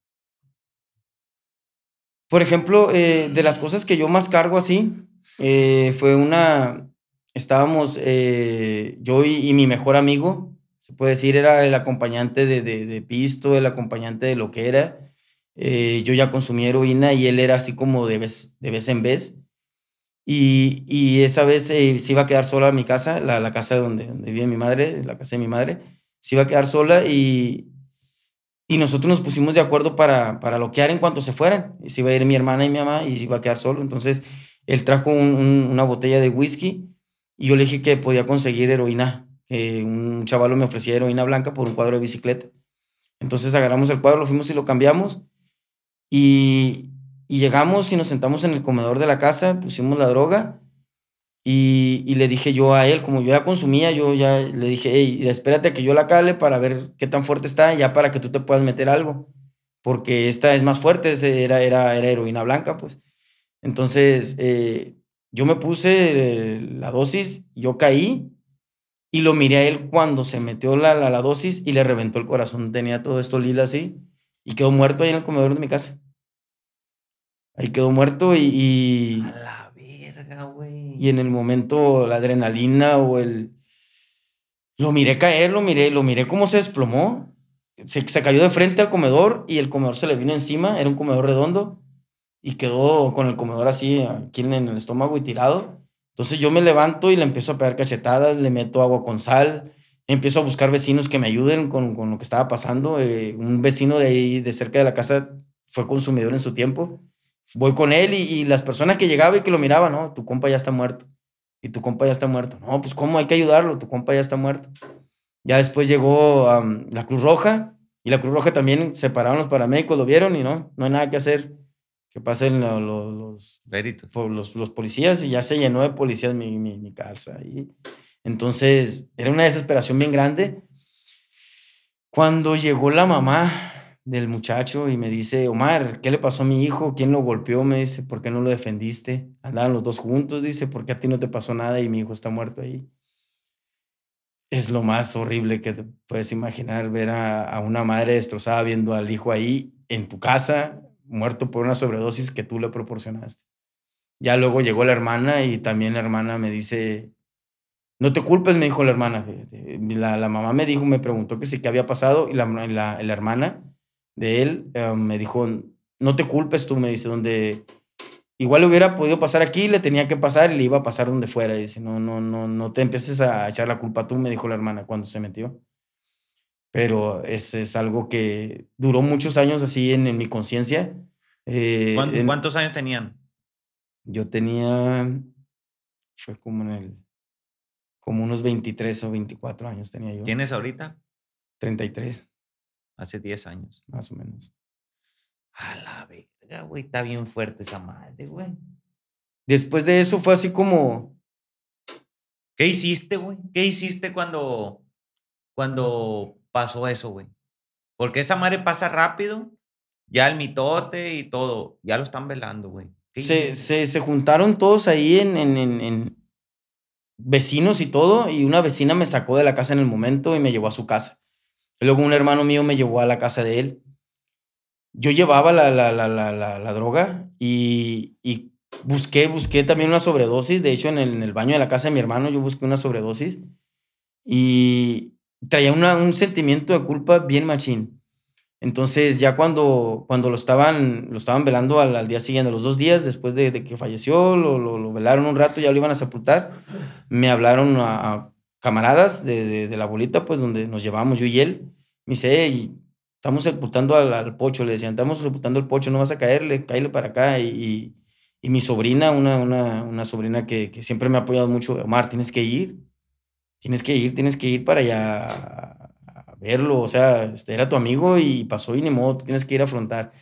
Por ejemplo, eh, de las cosas que yo más cargo así, eh, fue una, estábamos eh, yo y, mi mejor amigo, se puede decir, era el acompañante de, de, pisto, el acompañante de lo que era. yo ya consumía heroína y él era así como de vez, de vez en vez. Y, y esa vez se iba a quedar sola en mi casa, la, la casa donde, donde vive mi madre, la casa de mi madre se iba a quedar sola y, nosotros nos pusimos de acuerdo para, para loquear en cuanto se fueran. Y se iba a ir mi hermana y mi mamá y se iba a quedar solo. Entonces él trajo una botella de whisky y yo le dije que podía conseguir heroína. un chavalo me ofrecía heroína blanca por un cuadro de bicicleta. Entonces agarramos el cuadro, lo fuimos y lo cambiamos. Y, y llegamos y nos sentamos en el comedor de la casa, pusimos la droga y, le dije yo a él, como yo ya consumía, yo ya le dije, hey, espérate que yo la cale para ver qué tan fuerte está, ya para que tú te puedas meter algo, porque esta es más fuerte, era, era, era heroína blanca, pues. Entonces, eh, yo me puse eh, la dosis, yo caí y lo miré a él cuando se metió la, dosis y le reventó el corazón, tenía todo esto lila así y quedó muerto ahí en el comedor de mi casa. Ahí quedó muerto y... y... Y en el momento, la adrenalina o el. Lo miré caer, lo miré, lo miré cómo se desplomó. Se, se cayó de frente al comedor y el comedor se le vino encima. Era un comedor redondo y quedó con el comedor así, aquí en el estómago y tirado. Entonces yo me levanto y le empiezo a pegar cachetadas, le meto agua con sal, empiezo a buscar vecinos que me ayuden con, lo que estaba pasando. Eh, un vecino de ahí, de cerca de la casa, fue consumidor en su tiempo voy con él y, las personas que llegaban y que lo miraban, no, tu compa ya está muerto. Y tu compa ya está muerto. No, pues cómo hay que ayudarlo, tu compa ya está muerto. Ya después llegó la Cruz Roja y la Cruz Roja también separaron los paramédicos, lo vieron y no, no hay nada que hacer. Que pasen los, los, los, los policías y ya se llenó de policías mi, mi, Y entonces era una desesperación bien grande. Cuando llegó la mamá, del muchacho y me dice, Omar, ¿qué le pasó a mi hijo? ¿Quién lo golpeó? Me dice, ¿por qué no lo defendiste? Andaban los dos juntos, dice, ¿por qué a ti no te pasó nada y mi hijo está muerto ahí? Es lo más horrible que puedes imaginar ver a, una madre destrozada viendo al hijo ahí en tu casa, muerto por una sobredosis que tú le proporcionaste. Ya luego llegó la hermana y también la hermana me dice, no te culpes, me dijo la hermana. La, mamá me dijo, me preguntó que sí, qué había pasado y la, la, la hermana de él, eh, me dijo, no te culpes tú, me dice, donde igual le hubiera podido pasar aquí, le tenía que pasar y le iba a pasar donde fuera. Y dice, no, no, no, no te empieces a echar la culpa tú, me dijo la hermana cuando se metió. Pero ese es algo que duró muchos años así en, mi conciencia. Eh, ¿Cuántos, años tenían? Yo tenía, fue como en el, como unos 23 o 24 años tenía yo. ¿Tienes ahorita? 33 hace 10 años. Más o menos. A la verga, güey, está bien fuerte esa madre, güey. Después de eso fue así como... ¿Qué hiciste, güey? ¿Qué hiciste cuando, cuando pasó eso, güey? Porque esa madre pasa rápido, ya el mitote y todo, ya lo están velando, güey. Se, juntaron todos ahí en, en, en, vecinos y todo, y una vecina me sacó de la casa en el momento y me llevó a su casa. Luego un hermano mío me llevó a la casa de él. Yo llevaba la, droga y, busqué, busqué también una sobredosis. De hecho, en el, baño de la casa de mi hermano yo busqué una sobredosis y traía un sentimiento de culpa bien machín. Entonces ya cuando, cuando lo, estaban, lo estaban velando al, día siguiente, los dos días después de, que falleció, lo, velaron un rato, ya lo iban a sepultar, me hablaron a camaradas de, la bolita, pues donde nos llevamos yo y él. Me dice, estamos sepultando al, pocho, le decían, estamos sepultando al pocho, no vas a caerle, caile para acá. Y, mi sobrina, una, una, una sobrina que, siempre me ha apoyado mucho, Omar, tienes que ir, tienes que ir, tienes que ir para allá a, verlo. O sea, este, era tu amigo y pasó y ni modo, tienes que ir a afrontar.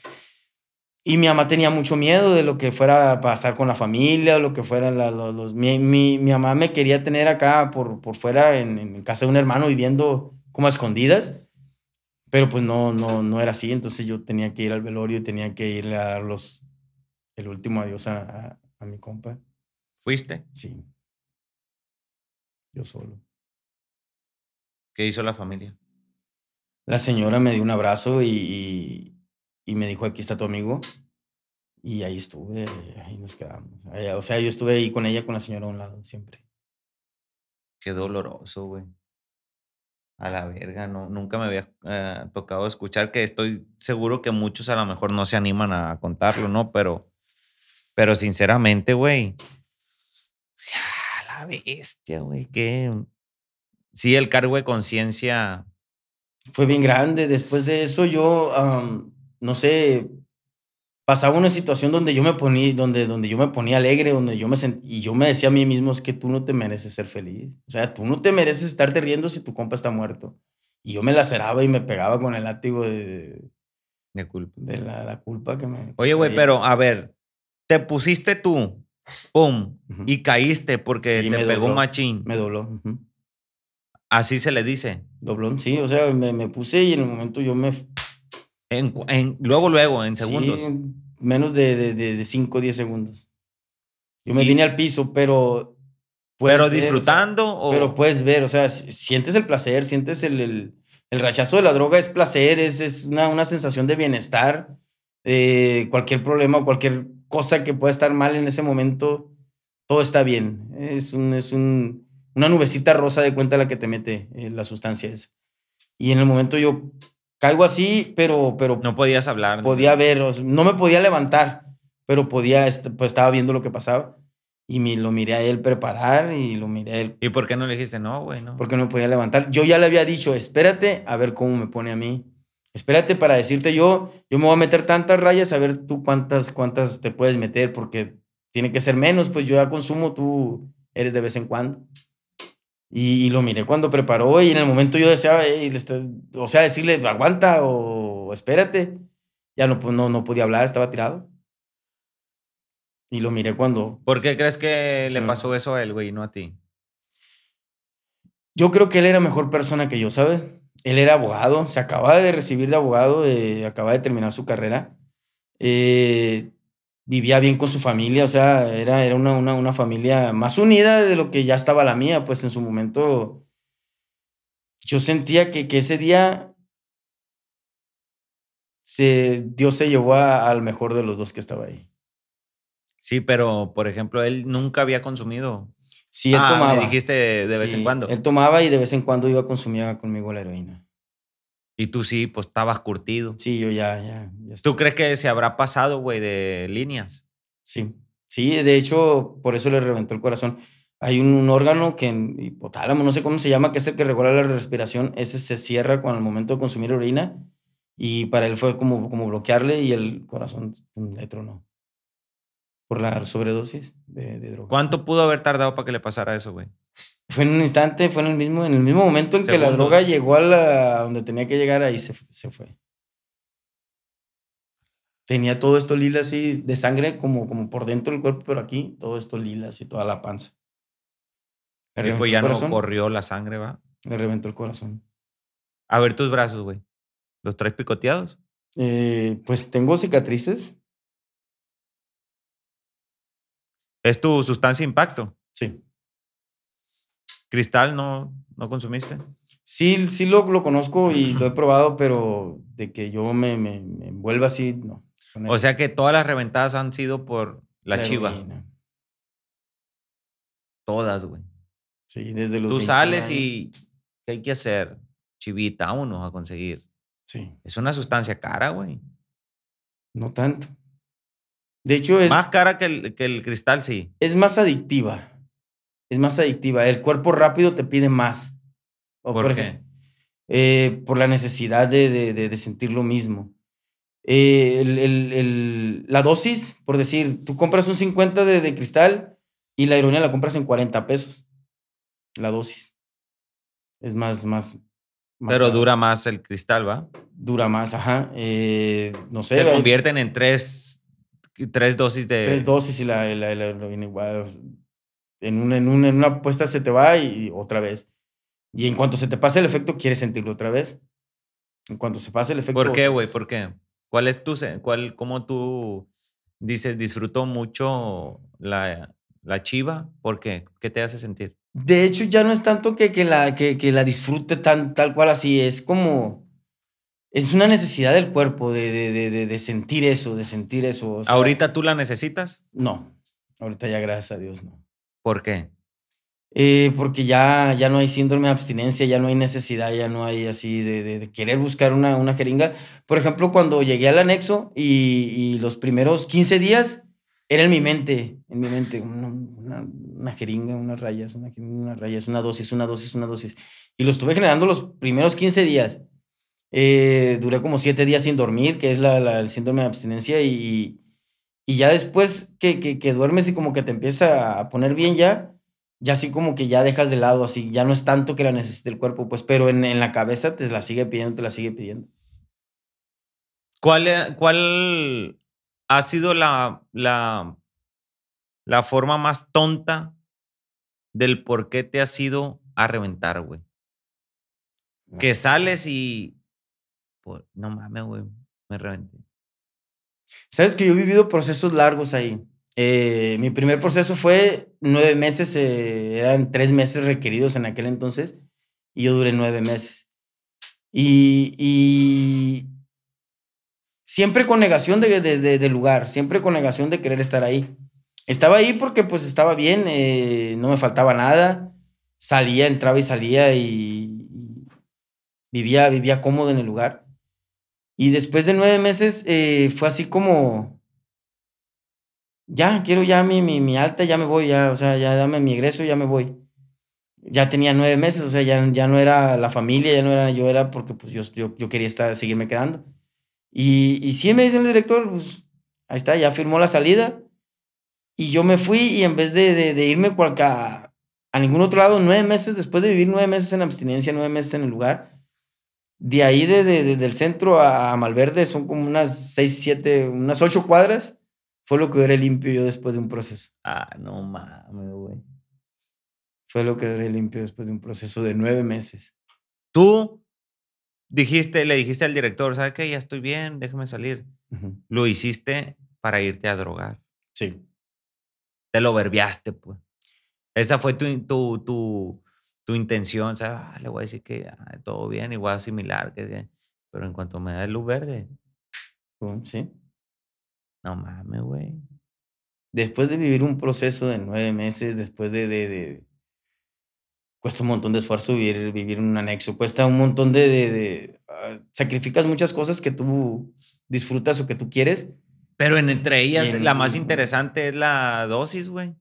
Y mi mamá tenía mucho miedo de lo que fuera a pasar con la familia o lo que fueran los... mi, mamá me quería tener acá por, por fuera en, en, casa de un hermano viviendo como a escondidas, pero pues no, no, no era así. Entonces yo tenía que ir al velorio y tenía que irle a dar los, el último adiós a, mi compa. ¿Fuiste? Sí. Yo solo. ¿Qué hizo la familia? La señora me dio un abrazo y y me dijo, aquí está tu amigo. Y ahí estuve, ahí nos quedamos. O sea, yo estuve ahí con ella, con la señora a un lado, siempre. Qué doloroso, güey. A la verga, no, nunca me había eh, tocado escuchar, que estoy seguro que muchos a lo mejor no se animan a contarlo, ¿no? Pero, pero sinceramente, güey. La bestia, güey, qué Sí, el cargo de conciencia... Fue bien grande. Después de eso yo no sé, pasaba una situación donde yo me ponía, donde, donde yo me ponía alegre, donde yo me y yo me decía a mí mismo, es que tú no te mereces ser feliz. O sea, tú no te mereces estarte riendo si tu compa está muerto. Y yo me laceraba y me pegaba con el látigo de... De culpa. De la, culpa que me... Oye, güey, pero a ver, te pusiste tú, pum, y caíste porque te pegó un machín. Me dobló. Así se le dice. Doblón, sí. O sea, me, me puse y en el momento yo me en, luego, luego, en segundos. menos de, de, 5 o 10 segundos. Yo me vine al piso, pero... Pero disfrutando Pero puedes ver, o sea, sientes el placer, sientes el, el, el rechazo de la droga, es placer, es, una, sensación de bienestar. Eh, cualquier problema cualquier cosa que pueda estar mal en ese momento, todo está bien. Es, un, es un, una nubecita rosa de cuenta la que te mete eh, la sustancia esa. Y en el momento yo Caigo así, pero... pero no podías hablar. Podía ver, no me podía levantar, pero podía, este, pues estaba viendo lo que pasaba. Y me, lo miré a él preparar y lo miré a él. ¿Y por qué no le dijiste no, güey? Porque no me podía levantar. Yo ya le había dicho, espérate a ver cómo me pone a mí. Espérate para decirte yo, yo me voy a meter tantas rayas a ver tú cuántas, cuántas te puedes meter porque tiene que ser menos, pues yo ya consumo, tú eres de vez en cuando. Y, lo miré cuando preparó y en el momento yo deseaba, o sea, decirle, aguanta o espérate. Ya pues, no, no, podía hablar, estaba tirado. Y lo miré cuando... ¿Por qué crees que le pasó eso a él, güey, y no a ti? Yo creo que él era mejor persona que yo, ¿sabes? Él era abogado, se acababa de recibir de abogado, eh, de terminar su carrera. Eh, vivía bien con su familia, o sea, era, era una, una, una, familia más unida de lo que ya estaba la mía, pues en su momento yo sentía que, que ese día se, Dios se llevó al mejor de los dos que estaba ahí. Sí, pero por ejemplo, él nunca había consumido. Sí, él ah, tomaba. dijiste de vez en cuando. Él tomaba y de vez en cuando iba a consumir conmigo la heroína. Y tú sí, pues estabas curtido. Sí, yo ya, ya. ¿Tú crees que se habrá pasado, güey, de líneas? Sí, sí, de hecho, por eso le reventó el corazón. Hay un, órgano que, en hipotálamo, no sé cómo se llama, que es el que regula la respiración. Ese se cierra con el momento de consumir orina. Y para él fue como, como bloquearle y el corazón le tronó. Por la sobredosis de, de droga. ¿Cuánto pudo haber tardado para que le pasara eso, güey? Fue en un instante, fue en el mismo, en el mismo momento en que la droga llegó a, la, donde tenía que llegar, ahí se, fue. Tenía todo esto lila así de sangre, como, como por dentro del cuerpo, pero aquí todo esto lila así, toda la panza. Y ya no corrió la sangre, ¿va? Le reventó el corazón. A ver tus brazos, güey. ¿Los traes picoteados? Eh, pues tengo cicatrices. ¿Es tu sustancia impacto? Sí. ¿Cristal no, no consumiste? Sí, sí lo, lo conozco y lo he probado, pero de que yo me, envuelva así, no. O sea que todas las reventadas han sido por la, chiva. Todas, güey. Sí, desde los Tú sales y ¿qué hay que hacer? Chivita, uno a conseguir. Sí. Es una sustancia cara, güey. No tanto. De hecho, es. Más cara que que el cristal, sí. Es más adictiva es más adictiva. El cuerpo rápido te pide más. ¿Por, qué? Eh, por la necesidad de, sentir lo mismo. Eh, la dosis, por decir, tú compras un 50 de, cristal y la ironía la compras en 40 pesos. La dosis. Es más, más. Pero dura más el cristal, ¿va? Dura más, ajá. Eh, no sé. Se convierten en tres, tres dosis de. Tres dosis y la, la, en una, en una, en una apuesta se te va y, otra vez. Y en cuanto se te pase el efecto, quieres sentirlo otra vez. En cuanto se pase el efecto. ¿Por qué, güey? Pues ¿Por qué? ¿Cuál es tú Cuál, ¿Cómo tú dices, disfruto mucho la, chiva? ¿Por qué? ¿Qué te hace sentir? De hecho, ya no es tanto que, que la, que, la disfrute tan, tal cual así. Es como. Es una necesidad del cuerpo de, de, sentir eso, de sentir eso. ¿Ahorita tú la necesitas? No. Ahorita ya, gracias a Dios, no. ¿Por qué? Eh, porque ya, ya no hay síndrome de abstinencia, ya no hay necesidad, ya no hay así de, querer buscar una, una jeringa. Por ejemplo, cuando llegué al anexo y, los primeros 15 días era en mi mente, en mi mente, una, jeringa, unas rayas, una, unas rayas, una dosis, una dosis, una dosis. Y lo estuve generando los primeros 15 días. Eh, duré como 7 días sin dormir, que es el síndrome de abstinencia, y, y ya después que, que, duermes y como que te empieza a poner bien ya, ya así como que ya dejas de lado, así, ya no es tanto que la necesite el cuerpo, pues, pero en, en la cabeza te la sigue pidiendo, te la sigue pidiendo. ¿Cuál, eh, cuál ha sido la, la, la forma más tonta del por qué te ha sido a reventar, güey? Que pues, sales y... no mames, güey, me reventé. Sabes que yo he vivido procesos largos ahí. Eh, mi primer proceso fue nueve meses, eh, eran tres meses requeridos en aquel entonces, y yo duré nueve meses. Y, siempre con negación de, lugar, siempre con negación de querer estar ahí. Estaba ahí porque pues estaba bien, eh, no me faltaba nada, salía, entraba y salía y, y vivía, vivía cómodo en el lugar y después de nueve meses eh, fue así como, ya, quiero ya mi, mi, alta, ya me voy, ya, o sea, ya dame mi egreso, ya me voy. Ya tenía nueve meses, o sea, ya, ya no era la familia, ya no era yo, era porque pues yo, yo, quería estar, seguirme quedando. Y, y sí me dice el director, pues ahí está, ya firmó la salida. Y yo me fui y en vez de, de, de irme a ningún otro lado, nueve meses, después de vivir nueve meses en abstinencia, nueve meses en el lugar, de ahí, de, de, del centro a, Malverde, son como unas seis, siete, unas ocho cuadras. Fue lo que duré limpio yo después de un proceso. Ah, no mames, güey. Fue lo que duré limpio después de un proceso de nueve meses. Tú dijiste, le dijiste al director, ¿sabes qué? Ya estoy bien, déjame salir. Lo hiciste para irte a drogar. Sí. Te lo verbiaste, pues. Esa fue tu, tu, tu intención, o sea, ah, le voy a decir que ah, todo bien, igual similar, pero en cuanto me da el luz verde. Sí. No mames, güey. Después de vivir un proceso de nueve meses, después de, de, de cuesta un montón de esfuerzo vivir, vivir un anexo, cuesta un montón de, de, ah, sacrificas muchas cosas que tú disfrutas o que tú quieres. Pero entre ellas, la más interesante es la dosis, güey.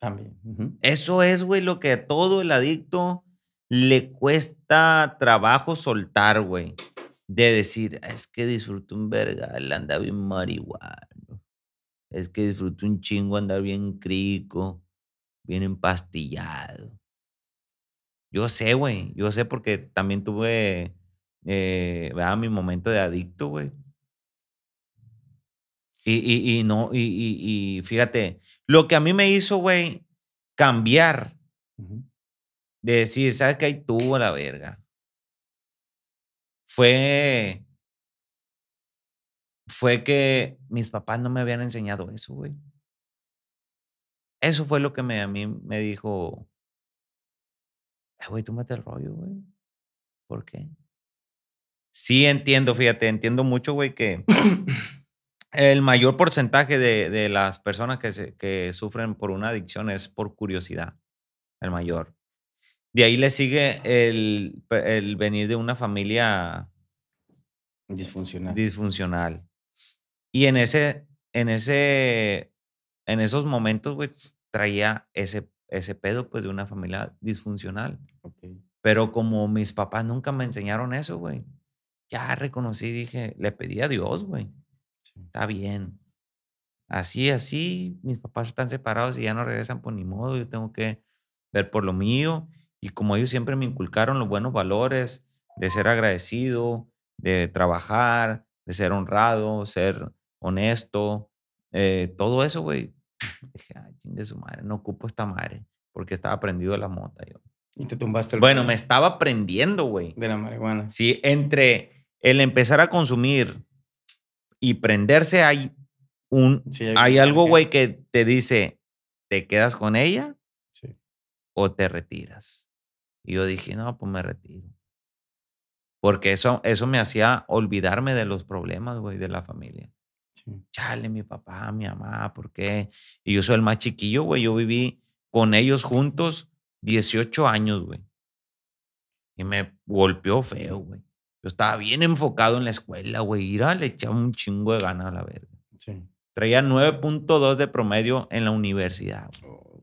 También. Eso es, güey, lo que a todo el adicto le cuesta trabajo soltar, güey. De decir, es que disfruto un verga, anda bien marihuana, Es que disfruto un chingo, anda bien crico, bien empastillado. Yo sé, güey, yo sé porque también tuve, eh, Mi momento de adicto, güey. Y, y, no, y, y fíjate, lo que a mí me hizo, güey, cambiar. De decir, ¿sabes qué? Tú, a la verga. Fue. Fue que mis papás no me habían enseñado eso, güey. Eso fue lo que a mí me dijo. Güey, tú mate el rollo, güey. ¿Por qué? Sí entiendo, fíjate, entiendo mucho, güey, que el mayor porcentaje de, las personas que, sufren por una adicción es por curiosidad, el mayor. De ahí le sigue el, venir de una familia disfuncional. disfuncional. Y en ese, en ese, en esos momentos, güey, traía ese, ese pedo, pues, de una familia disfuncional. Pero como mis papás nunca me enseñaron eso, güey, ya reconocí, dije, le pedí a Dios, güey Está bien. Así, así, mis papás están separados y ya no regresan por pues, ni modo, yo tengo que ver por lo mío. Y como ellos siempre me inculcaron los buenos valores de ser agradecido, de trabajar, de ser honrado, ser honesto, eh, todo eso, güey. Dije, ay, chingue su madre, no ocupo esta madre, porque estaba prendido de la mota yo. Y te tumbaste el Bueno, me estaba prendiendo, güey. De la marihuana. Sí, entre el empezar a consumir y prenderse hay un hay, algo güey que te dice te quedas con ella o te retiras y yo dije no pues me retiro porque eso eso me hacía olvidarme de los problemas güey de la familia chale mi papá mi mamá por qué y yo soy el más chiquillo güey yo viví con ellos juntos 18 años güey y me golpeó feo güey yo estaba bien enfocado en la escuela, güey. Ir le echaba un chingo de ganas a la verga. Sí. Traía 9.2 de promedio en la universidad. Oh,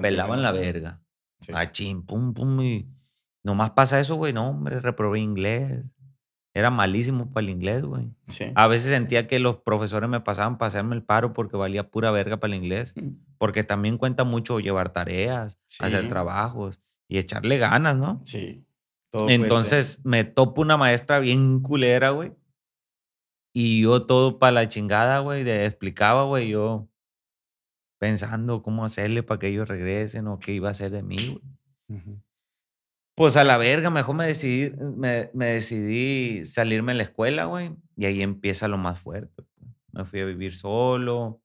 pelaban la verga. Sí. pum, pum. Y nomás pasa eso, güey. No, hombre, reprobé inglés era malísimo para el inglés, güey. A veces sentía que los profesores me pasaban para hacerme el paro porque valía pura verga para el inglés. Mm. Porque también cuenta mucho llevar tareas, hacer trabajos y echarle ganas, ¿no? Sí. Entonces me topo una maestra bien culera, güey. Y yo todo para la chingada, güey. Le explicaba, güey, yo pensando cómo hacerle para que ellos regresen o qué iba a hacer de mí, güey. Pues a la verga, mejor me decidí, me, decidí salirme de la escuela, güey. Y ahí empieza lo más fuerte. Pues. Me fui a vivir solo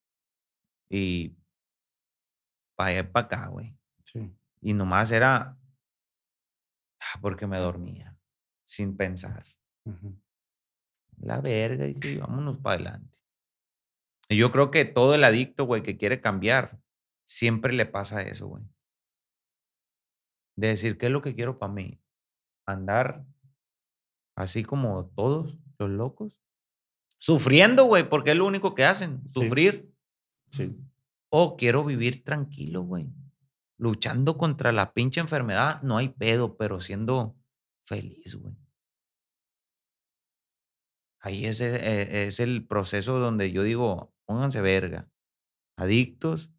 y para allá para acá, güey. Y nomás era Ah, porque me dormía sin pensar. La verga, y vámonos para adelante. Y yo creo que todo el adicto, güey, que quiere cambiar, siempre le pasa eso, güey. De decir, ¿qué es lo que quiero para mí? Andar así como todos los locos. Sufriendo, güey, porque es lo único que hacen, sufrir. sí. O quiero vivir tranquilo, güey luchando contra la pinche enfermedad, no hay pedo, pero siendo feliz, güey. Ahí es, e, e, es el proceso donde yo digo, pónganse verga, adictos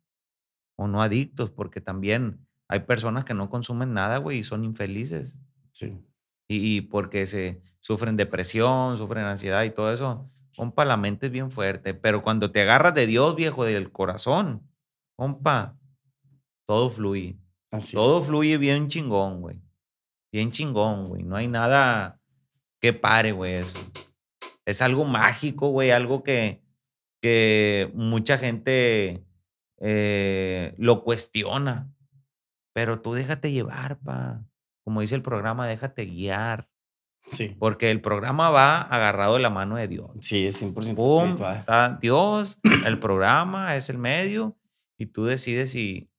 o no adictos, porque también hay personas que no consumen nada, güey, y son infelices. Sí. Y, y, porque se sufren depresión, sufren ansiedad y todo eso. Compa, la mente es bien fuerte, pero cuando te agarras de Dios, viejo, del corazón, compa, todo fluye. todo fluye bien chingón, güey. Bien chingón, güey. No hay nada que pare, güey, eso. Es algo mágico, güey, algo que, que mucha gente eh, lo cuestiona. Pero tú déjate llevar, pa. Como dice el programa, déjate guiar. Sí. Porque el programa va agarrado de la mano de Dios. Sí, es 100% Pum, Dios, el programa es el medio y tú decides si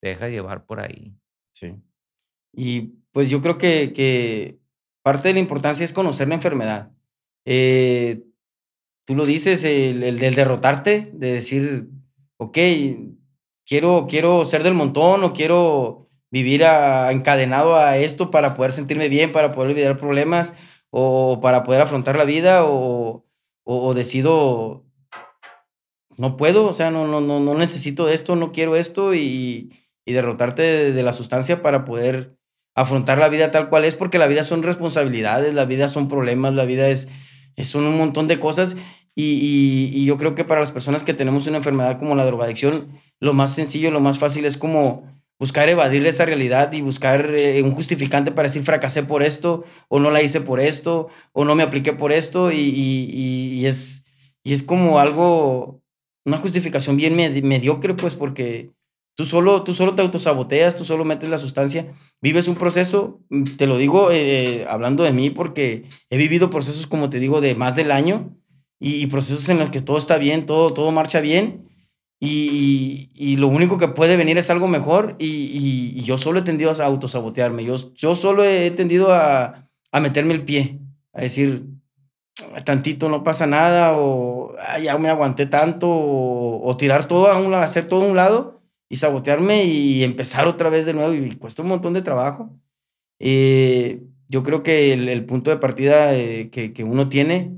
Deja llevar por ahí. Sí. Y pues yo creo que, parte de la importancia es conocer la enfermedad. Eh, tú lo dices, el, del derrotarte, de decir, ok, quiero, quiero ser del montón o quiero vivir encadenado a esto para poder sentirme bien, para poder olvidar problemas o para poder afrontar la vida o, o, decido, no puedo, o sea, no, no, no necesito esto, no quiero esto y, y derrotarte de, la sustancia para poder afrontar la vida tal cual es, porque la vida son responsabilidades, la vida son problemas, la vida es, es un, montón de cosas. Y, yo creo que para las personas que tenemos una enfermedad como la drogadicción, lo más sencillo, lo más fácil es como buscar evadir esa realidad y buscar eh, un justificante para decir fracasé por esto, o no la hice por esto, o no me apliqué por esto, y, y es, y es como algo, una justificación bien mediocre, pues porque Tú solo, tú solo te autosaboteas, tú solo metes la sustancia, vives un proceso, mm, te lo digo eh, eh, hablando de mí porque he vivido procesos, como te digo, de más del año y, procesos en los que todo está bien, todo, todo marcha bien y, lo único que puede venir es algo mejor y, yo solo he tendido a autosabotearme, yo, yo solo he tendido a, meterme el pie, a decir, tantito no pasa nada o ya me aguanté tanto o, tirar todo a un, hacer todo a un lado y sabotearme y empezar otra vez de nuevo y cuesta un montón de trabajo. Eh, yo creo que el, punto de partida eh, que, que, uno tiene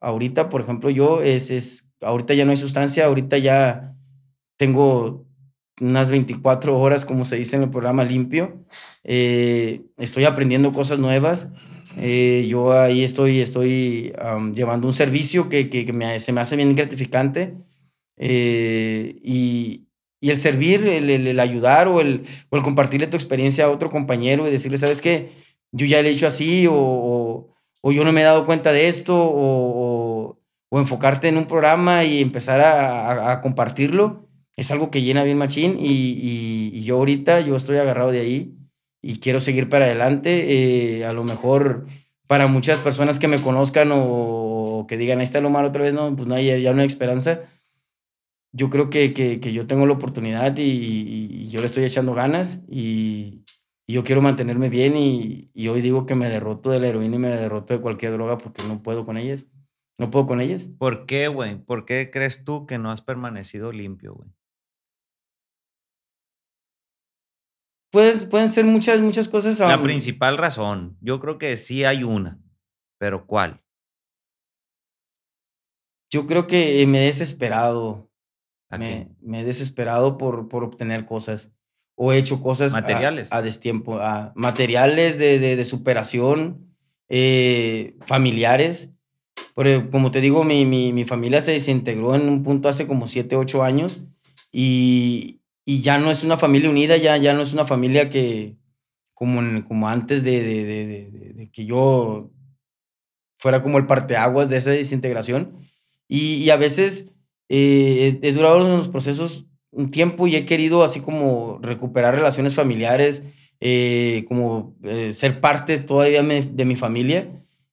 ahorita, por ejemplo, yo es, es, ahorita ya no hay sustancia, ahorita ya tengo unas 24 horas, como se dice en el programa, limpio. Eh, estoy aprendiendo cosas nuevas. yo ahí estoy, estoy llevando un servicio que, que, se me hace bien gratificante. y, y el servir, el, el, ayudar o el, o el, compartirle tu experiencia a otro compañero y decirle, ¿sabes qué? Yo ya le he hecho así o, o, yo no me he dado cuenta de esto o, enfocarte en un programa y empezar a, a, compartirlo. Es algo que llena bien machín y, y, yo ahorita, yo estoy agarrado de ahí y quiero seguir para adelante. Eh, a lo mejor para muchas personas que me conozcan o que digan, ahí está malo otra vez, no, pues no, ya no hay esperanza yo creo que, yo tengo la oportunidad y, yo le estoy echando ganas y, yo quiero mantenerme bien y, hoy digo que me derroto del la heroína y me derroto de cualquier droga porque no puedo con ellas. No puedo con ellas. ¿Por qué, güey? ¿Por qué crees tú que no has permanecido limpio, güey? pueden ser muchas, muchas cosas. La principal razón, yo creo que sí hay una, pero ¿cuál? Yo creo que me he desesperado, me, he desesperado por, obtener cosas o he hecho cosas materiales. A, destiempo, a materiales de, superación, eh, familiares. Porque, como te digo, mi, familia se desintegró en un punto hace como 7, 8 años y, ya no es una familia unida, ya, ya no es una familia que, como, como antes de, que yo fuera como el parteaguas de esa desintegración. y a veces eh, he durado unos los procesos un tiempo y he querido así como recuperar relaciones familiares, eh, como eh, ser parte todavía de mi familia.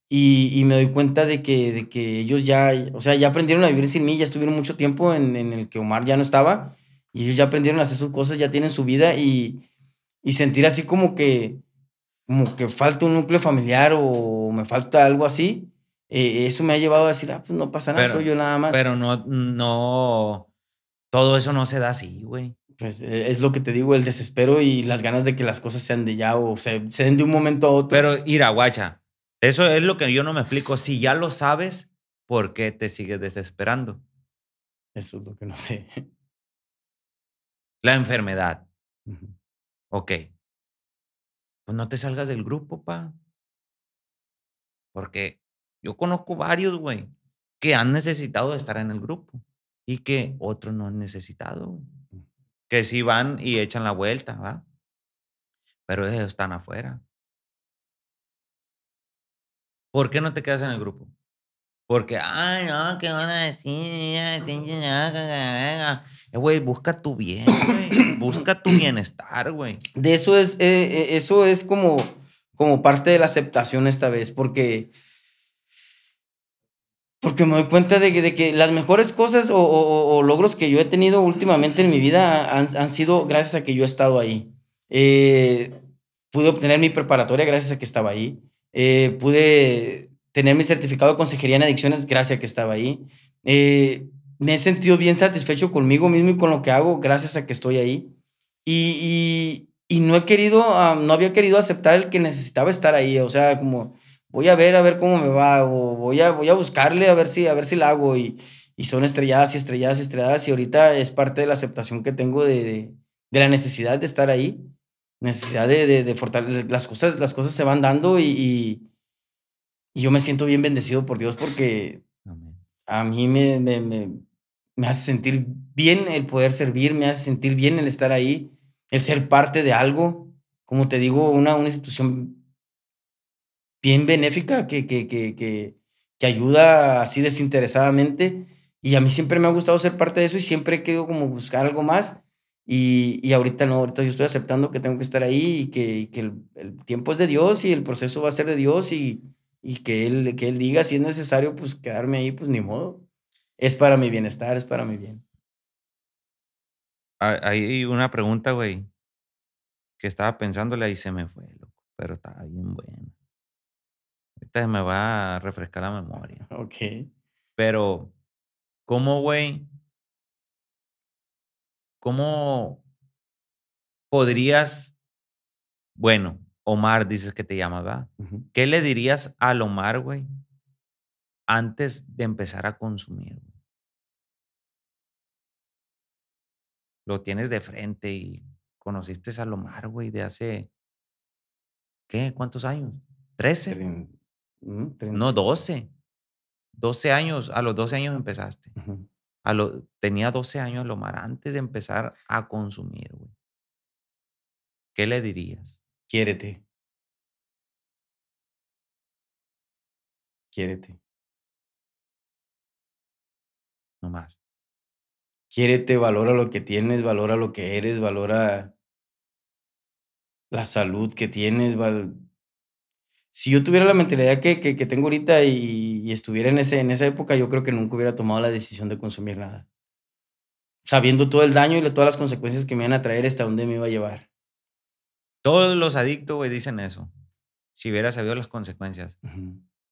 Y, me doy cuenta de que, de que ellos ya, o sea, ya aprendieron a vivir sin mí, ya estuvieron mucho tiempo en, el que Omar ya no estaba, y ellos ya aprendieron a hacer sus cosas, ya tienen su vida, y, y sentir así como que, como que falta un núcleo familiar o me falta algo así, eh, eso me ha llevado a decir, ah, pues no pasa nada, soy yo nada más. Pero no, no, todo eso no se da así, güey. Pues eh, es lo que te digo, el desespero y las ganas de que las cosas sean de ya o se, den de un momento a otro. Pero guacha. eso es lo que yo no me explico. Si ya lo sabes, ¿por qué te sigues desesperando? Eso es lo que no sé. La enfermedad. Ok. Pues no te salgas del grupo, pa. Porque yo conozco varios, güey, que han necesitado estar en el grupo y que otros no han necesitado, Que sí van y echan la vuelta, ¿va? Pero ellos están afuera. ¿Por qué no te quedas en el grupo? Porque, ay, no, ¿qué van a decir? Eh, güey, busca tu bien, güey. Busca tu bienestar, güey. De eso es, eh, eh, eso es como, como parte de la aceptación esta vez, porque porque me doy cuenta de que, las mejores cosas o, logros que yo he tenido últimamente en mi vida han, sido gracias a que yo he estado ahí. Eh, pude obtener mi preparatoria gracias a que estaba ahí. Eh, pude tener mi certificado de consejería en adicciones gracias a que estaba ahí. Eh, me he sentido bien satisfecho conmigo mismo y con lo que hago gracias a que estoy ahí. Y, no he querido, ah, no había querido aceptar el que necesitaba estar ahí. O sea, como voy a ver a ver cómo me va, o voy a, voy a buscarle a ver si, a ver si la hago. Y, y son estrelladas y estrelladas y estrelladas. Y ahorita es parte de la aceptación que tengo de, de, la necesidad de estar ahí, necesidad de, de, fortalecer. Las cosas, las cosas se van dando y, y, yo me siento bien bendecido por Dios porque a mí me, me, me, me hace sentir bien el poder servir, me hace sentir bien el estar ahí, el ser parte de algo. Como te digo, una, una institución bien benéfica que, que, que, que, ayuda así desinteresadamente. Y a mí siempre me ha gustado ser parte de eso y siempre he querido como buscar algo más. Y, y ahorita no, ahorita yo estoy aceptando que tengo que estar ahí y que, que el, tiempo es de Dios y el proceso va a ser de Dios y, y que, él, que Él diga si es necesario, pues quedarme ahí, pues ni modo. Es para mi bienestar, es para mi bien. Hay ah, una pregunta, güey, que estaba pensándole y se me fue, loco, pero está bien bueno me va a refrescar la memoria. Ok. Pero, ¿cómo, güey? ¿Cómo podrías, bueno, Omar dices que te llamaba. ¿verdad? ¿Qué le dirías al Omar, güey, antes de empezar a consumir? Lo tienes de frente y conociste a Omar, güey, de hace, ¿qué? ¿Cuántos años? ¿13? Mm, no, 12. 12 años, a los 12 años empezaste. a lo, tenía 12 años Lomar antes de empezar a consumir, güey. ¿Qué le dirías? Quiérete. Quiérete. No más. Quiérete, valora lo que tienes, valora lo que eres, valora la salud que tienes, si yo tuviera la mentalidad que, que, tengo ahorita y, estuviera en, ese, en esa época, yo creo que nunca hubiera tomado la decisión de consumir nada. Sabiendo todo el daño y todas las consecuencias que me iban a traer hasta dónde me iba a llevar. Todos los adictos, güey, dicen eso. Si hubiera sabido las consecuencias.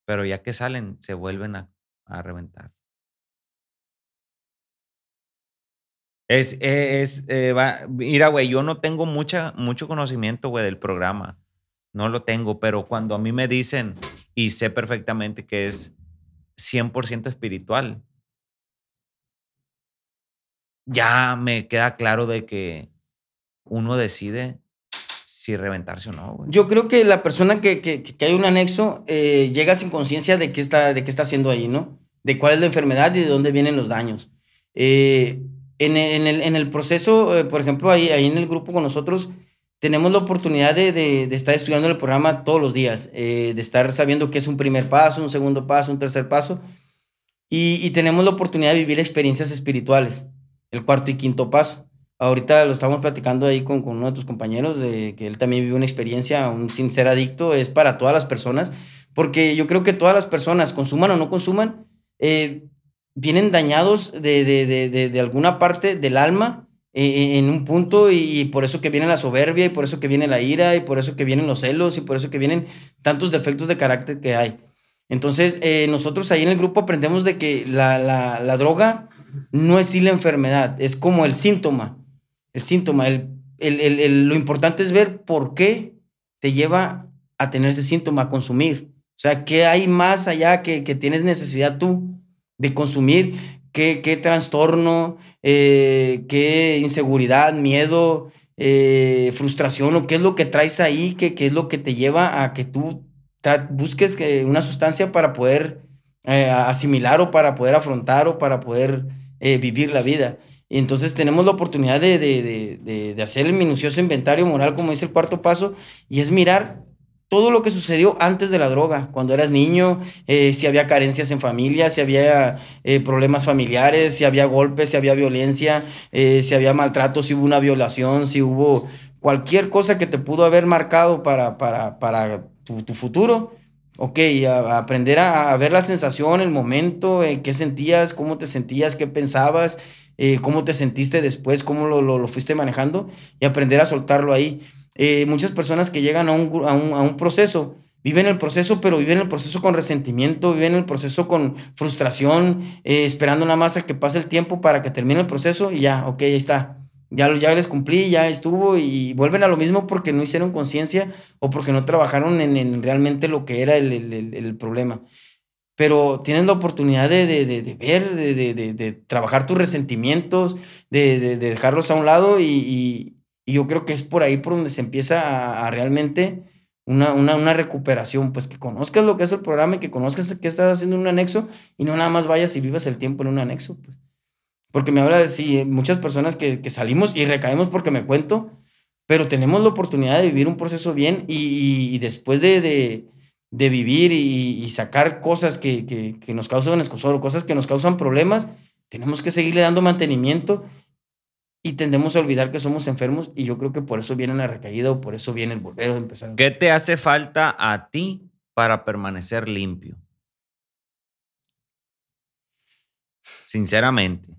Pero ya que salen, se vuelven a, reventar. Es, e, es, eh, va, mira, güey, yo no tengo mucha, mucho conocimiento, güey, del programa no lo tengo, pero cuando a mí me dicen y sé perfectamente que es 100% espiritual, ya me queda claro de que uno decide si reventarse o no. Yo creo que la persona que, hay un anexo eh, llega sin conciencia de qué, está, de qué está haciendo ahí, ¿no? De cuál es la enfermedad y de dónde vienen los daños. Eh, en, en, el, en, el, proceso, eh, por ejemplo, ahí, ahí en el grupo con nosotros, tenemos la oportunidad de, de, estar estudiando el programa todos los días, eh, de estar sabiendo qué es un primer paso, un segundo paso, un tercer paso, y, tenemos la oportunidad de vivir experiencias espirituales, el cuarto y quinto paso. Ahorita lo estamos platicando ahí con, con uno de tus compañeros, de que él también vive una experiencia, un sincero adicto, es para todas las personas, porque yo creo que todas las personas, consuman o no consuman, eh, vienen dañados de, de alguna parte del alma en un punto y por eso que viene la soberbia y por eso que viene la ira y por eso que vienen los celos y por eso que vienen tantos defectos de carácter que hay. Entonces, eh, nosotros ahí en el grupo aprendemos de que la, droga no es si la enfermedad, es como el síntoma. El síntoma, lo importante es ver por qué te lleva a tener ese síntoma, a consumir. O sea, ¿qué hay más allá que, tienes necesidad tú de consumir? ¿Qué, qué trastorno? Eh, qué inseguridad, miedo, eh, frustración o qué es lo que traes ahí, qué, qué es lo que te lleva a que tú busques eh, una sustancia para poder asimilar o para poder afrontar o para poder vivir la vida. Y entonces tenemos la oportunidad de, de, hacer el minucioso inventario moral, como dice el cuarto paso, y es mirar todo lo que sucedió antes de la droga, cuando eras niño, eh, si había carencias en familia, si había eh, problemas familiares, si había golpes, si había violencia, eh, si había maltrato, si hubo una violación, si hubo cualquier cosa que te pudo haber marcado para, para, para tu, futuro. Ok, aprender a, ver la sensación, el momento, qué sentías, cómo te sentías, qué pensabas, cómo te sentiste después, cómo lo, lo fuiste manejando y aprender a soltarlo ahí. Eh, muchas personas que llegan a un, a un, a un proceso, viven el proceso, pero viven el proceso con resentimiento, viven el proceso con frustración, eh, esperando una masa que pase el tiempo para que termine el proceso y ya, ok, ahí está. Ya, ya les cumplí, ya estuvo y vuelven a lo mismo porque no hicieron conciencia o porque no trabajaron en, en realmente lo que era el, el, problema. Pero tienes la oportunidad de, de, de, de ver, de, trabajar tus resentimientos, de, dejarlos a un lado y y yo creo que es por ahí por donde se empieza a, realmente una, una, recuperación, pues que conozcas lo que es el programa y que conozcas que estás haciendo un anexo y no nada más vayas y vivas el tiempo en un anexo. Pues. Porque me habla de sí, eh, muchas personas que, salimos y recaemos porque me cuento, pero tenemos la oportunidad de vivir un proceso bien y, después de, de, vivir y, sacar cosas que, que nos causan escosor, cosas que nos causan problemas, tenemos que seguirle dando mantenimiento y tendemos a olvidar que somos enfermos y yo creo que por eso viene la recaída o por eso viene el volver a empezar. ¿Qué te hace falta a ti para permanecer limpio? Sinceramente.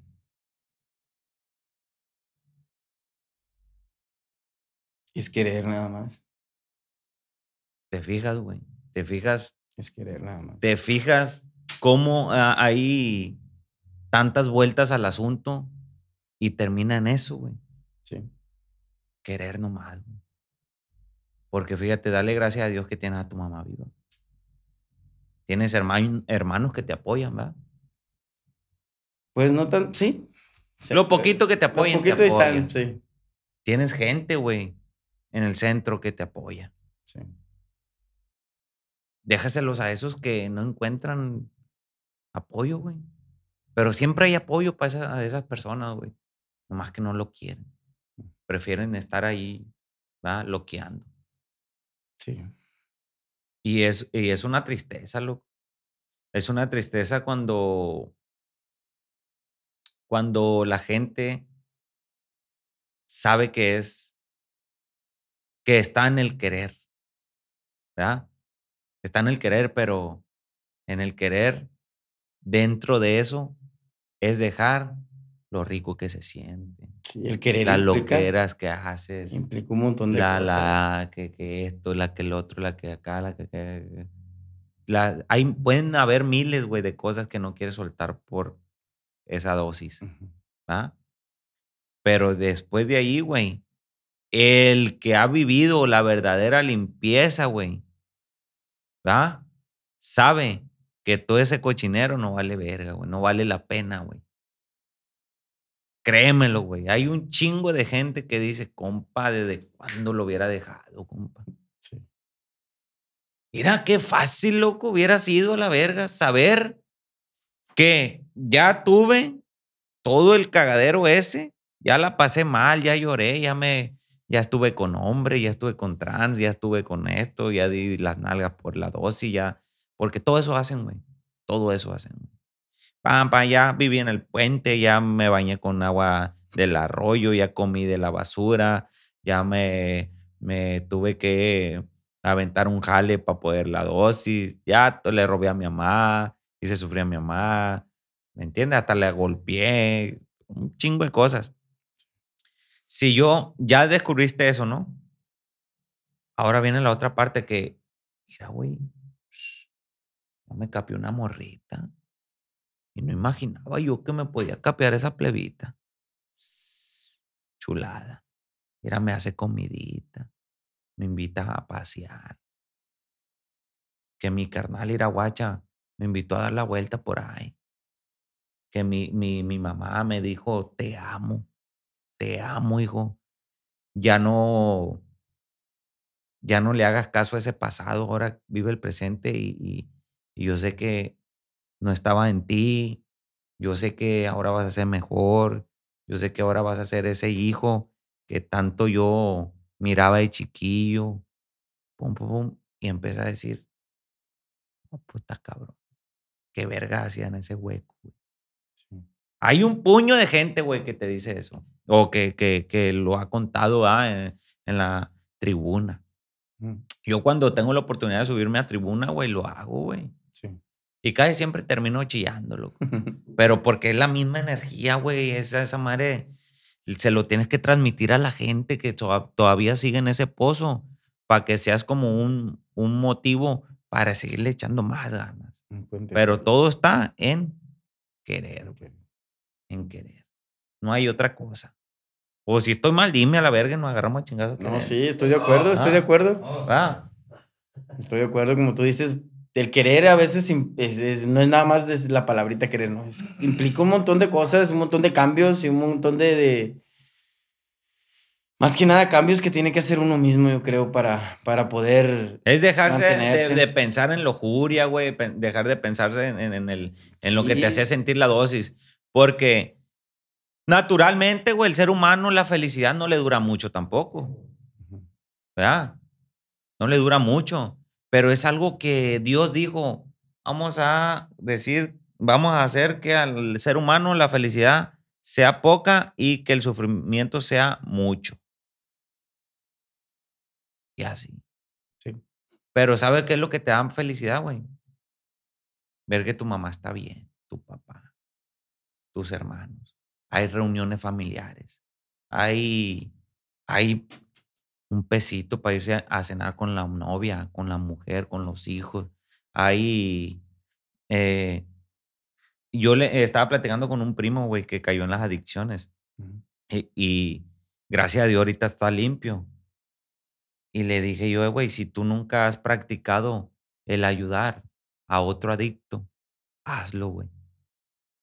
Es querer nada más. ¿Te fijas, güey? ¿Te fijas? Es querer nada más. ¿Te fijas cómo hay tantas vueltas al asunto? Y termina en eso, güey. Sí. Querer nomás, güey. Porque fíjate, dale gracias a Dios que tienes a tu mamá viva. Tienes hermanos que te apoyan, va. Pues no tan, sí. lo poquito que te apoyan. Lo poquito sí. Tienes gente, güey, en el centro que te apoya. Sí. Déjaselos a esos que no encuentran apoyo, güey. Pero siempre hay apoyo para esas personas, güey más que no lo quieren. Mm. Prefieren estar ahí, ¿va? Loqueando. Sí. Y es, y es una tristeza, loco. Es una tristeza cuando, cuando la gente sabe que es, que está en el querer, ¿verdad? Está en el querer, pero en el querer, dentro de eso, es dejar lo rico que se siente. Sí, el querer Las loqueras que haces. Implica un montón de cosas. La, que, esto, la, que el otro, la, que acá, la, que... hay, pueden haber miles, güey, de cosas que no quieres soltar por esa dosis, Pero después de ahí, güey, el que ha vivido la verdadera limpieza, güey, ¿va? Sabe que todo ese cochinero no vale verga, güey, no vale la pena, güey. Créemelo, güey. Hay un chingo de gente que dice, compa, ¿desde cuándo lo hubiera dejado, compa? Mira, qué fácil, loco, hubiera sido a la verga saber que ya tuve todo el cagadero ese, ya la pasé mal, ya lloré, ya me, ya estuve con hombre, ya estuve con trans, ya estuve con esto, ya di las nalgas por la dosis, ya, porque todo eso hacen, güey, todo eso hacen. Ah, ya viví en el puente, ya me bañé con agua del arroyo, ya comí de la basura, ya me, me tuve que aventar un jale para poder la dosis, ya le robé a mi mamá, hice sufrir a mi mamá, ¿me entiendes? Hasta le golpeé, un chingo de cosas. Si yo ya descubriste eso, ¿no? Ahora viene la otra parte que, mira, güey, no me capió una morrita. Y no imaginaba yo que me podía capear esa plebita. Chulada. Mira, me hace comidita. Me invita a pasear. Que mi carnal Iraguacha me invitó a dar la vuelta por ahí. Que mi, mi, mi mamá me dijo, te amo. Te amo, hijo. Ya no ya no le hagas caso a ese pasado, ahora vive el presente y, yo sé que no estaba en ti, yo sé que ahora vas a ser mejor, yo sé que ahora vas a ser ese hijo que tanto yo miraba de chiquillo, pum, pum, pum, y empieza a decir, oh, puta cabrón, qué verga hacían ese hueco, Hay un puño de gente, güey, que te dice eso, o que, que, que lo ha contado ah, eh, en, la tribuna. Mm. Yo cuando tengo la oportunidad de subirme a tribuna, güey, lo hago, güey. Sí. Y casi siempre termino chillándolo. Pero porque es la misma energía, güey. Esa, esa madre se lo tienes que transmitir a la gente que todavía sigue en ese pozo para que seas como un, un motivo para seguirle echando más ganas. Pero todo está en querer, En querer. No hay otra cosa. O si estoy mal, dime a la verga y nos agarramos a chingados. No, sí, estoy de acuerdo, estoy de ah, acuerdo. ah. Estoy de acuerdo, como tú dices, el querer a veces no es nada más de la palabrita querer, ¿no? implica un montón de cosas, un montón de cambios y un montón de, Más que nada cambios que tiene que hacer uno mismo, yo creo, para, para poder... Es dejarse de, pensar en lujuria, güey, dejar de pensarse en, lo que te hacía sentir la dosis, porque naturalmente, güey, el ser humano la felicidad no le dura mucho tampoco. ¿Verdad? No le dura mucho pero es algo que Dios dijo, vamos a decir, vamos a hacer que al ser humano la felicidad sea poca y que el sufrimiento sea mucho. Y así. Sí. Pero sabe qué es lo que te da felicidad, güey? Ver que tu mamá está bien, tu papá, tus hermanos. Hay reuniones familiares. Hay, hay un pesito para irse a, cenar con la novia, con la mujer, con los hijos. Ahí, eh, yo le estaba platicando con un primo, güey, que cayó en las adicciones. E, y, gracias a Dios ahorita está limpio. Y le dije yo, eh, güey, si tú nunca has practicado el ayudar a otro adicto, hazlo, güey.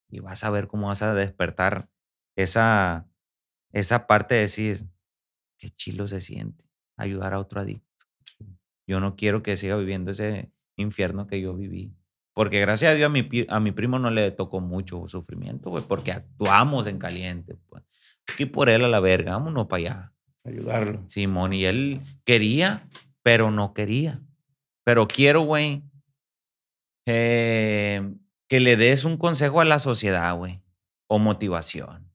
Y vas a ver cómo vas a despertar esa, esa parte de decir, chilo se siente ayudar a otro adicto. Yo no quiero que siga viviendo ese infierno que yo viví. Porque gracias a Dios a mi, a mi primo no le tocó mucho sufrimiento, güey, porque actuamos en caliente. Pues. Aquí por él a la verga, vámonos para allá. Ayudarlo. Simón, y él quería, pero no quería. Pero quiero, güey, eh, que le des un consejo a la sociedad, güey, o motivación.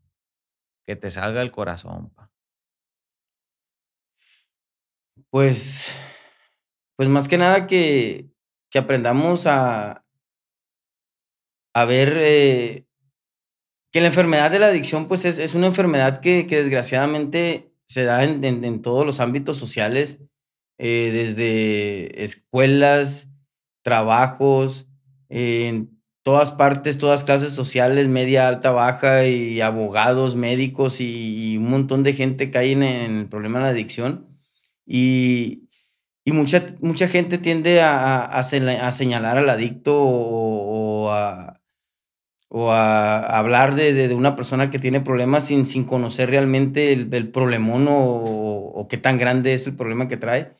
Que te salga el corazón, pa. Pues, pues más que nada que, aprendamos a, a ver eh, que la enfermedad de la adicción pues es, una enfermedad que, desgraciadamente se da en, todos los ámbitos sociales, eh, desde escuelas, trabajos, en todas partes, todas clases sociales, media, alta, baja, y abogados, médicos y, un montón de gente caen en el problema de la adicción. Y, mucha, mucha gente tiende a, a, señalar al adicto o, a, hablar de, una persona que tiene problemas sin, sin conocer realmente el, el problemón o, o, qué tan grande es el problema que trae.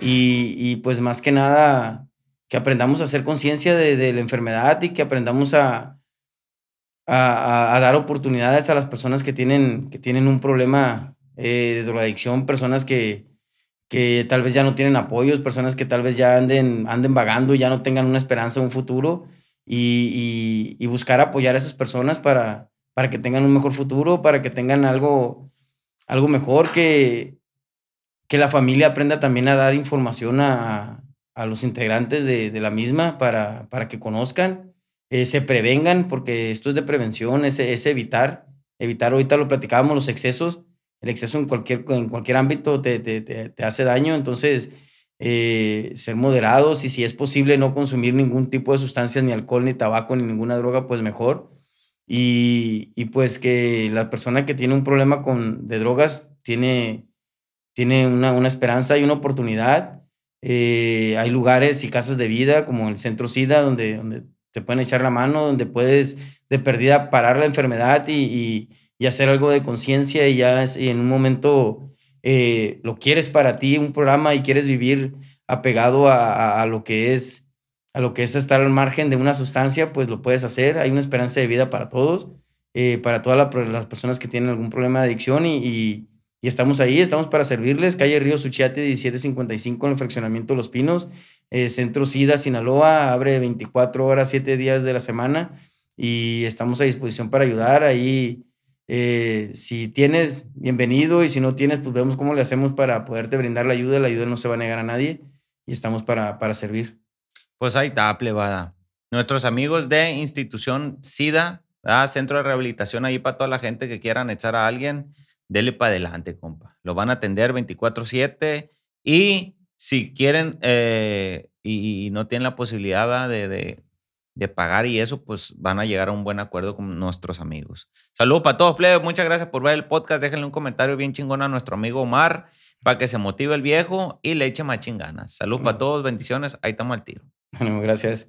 Y, y pues más que nada, que aprendamos a hacer conciencia de, la enfermedad y que aprendamos a, a, dar oportunidades a las personas que tienen, que tienen un problema eh, de drogadicción, personas que que tal vez ya no tienen apoyos, personas que tal vez ya anden, anden vagando ya no tengan una esperanza, un futuro, y, buscar apoyar a esas personas para, para que tengan un mejor futuro, para que tengan algo, algo mejor, que, que la familia aprenda también a dar información a, a los integrantes de, de, la misma para, para que conozcan, eh, se prevengan, porque esto es de prevención, es, es evitar, evitar, ahorita lo platicábamos, los excesos, el exceso en cualquier, en cualquier ámbito te, te, hace daño, entonces eh, ser moderados y si es posible no consumir ningún tipo de sustancias, ni alcohol, ni tabaco, ni ninguna droga, pues mejor. Y, pues que la persona que tiene un problema con, de drogas tiene, tiene una, una esperanza y una oportunidad. Eh, hay lugares y casas de vida como el centro SIDA donde, donde te pueden echar la mano, donde puedes de perdida parar la enfermedad y y hacer algo de conciencia y ya en un momento eh, lo quieres para ti, un programa y quieres vivir apegado a, lo que es a lo que es estar al margen de una sustancia, pues lo puedes hacer. Hay una esperanza de vida para todos, eh, para todas las personas que tienen algún problema de adicción y, estamos ahí, estamos para servirles. Calle Río Suchiate 1755 en el fraccionamiento Los Pinos, eh, Centro SIDA, Sinaloa, abre 24 horas, 7 días de la semana y estamos a disposición para ayudar. Ahí eh, si tienes, bienvenido, y si no tienes, pues vemos cómo le hacemos para poderte brindar la ayuda. La ayuda no se va a negar a nadie y estamos para, para servir. Pues ahí está, plebada. Nuestros amigos de institución SIDA, centro de rehabilitación ahí para toda la gente que quieran echar a alguien, dele para adelante, compa. Lo van a atender 24/7 y si quieren eh, y, y, no tienen la posibilidad de, de, de pagar y eso, pues van a llegar a un buen acuerdo con nuestros amigos. Saludos para todos, plebe Muchas gracias por ver el podcast. Déjenle un comentario bien chingón a nuestro amigo Omar para que se motive el viejo y le eche más chinganas. Saludos para todos, bendiciones. Ahí estamos al tiro. Bueno, gracias.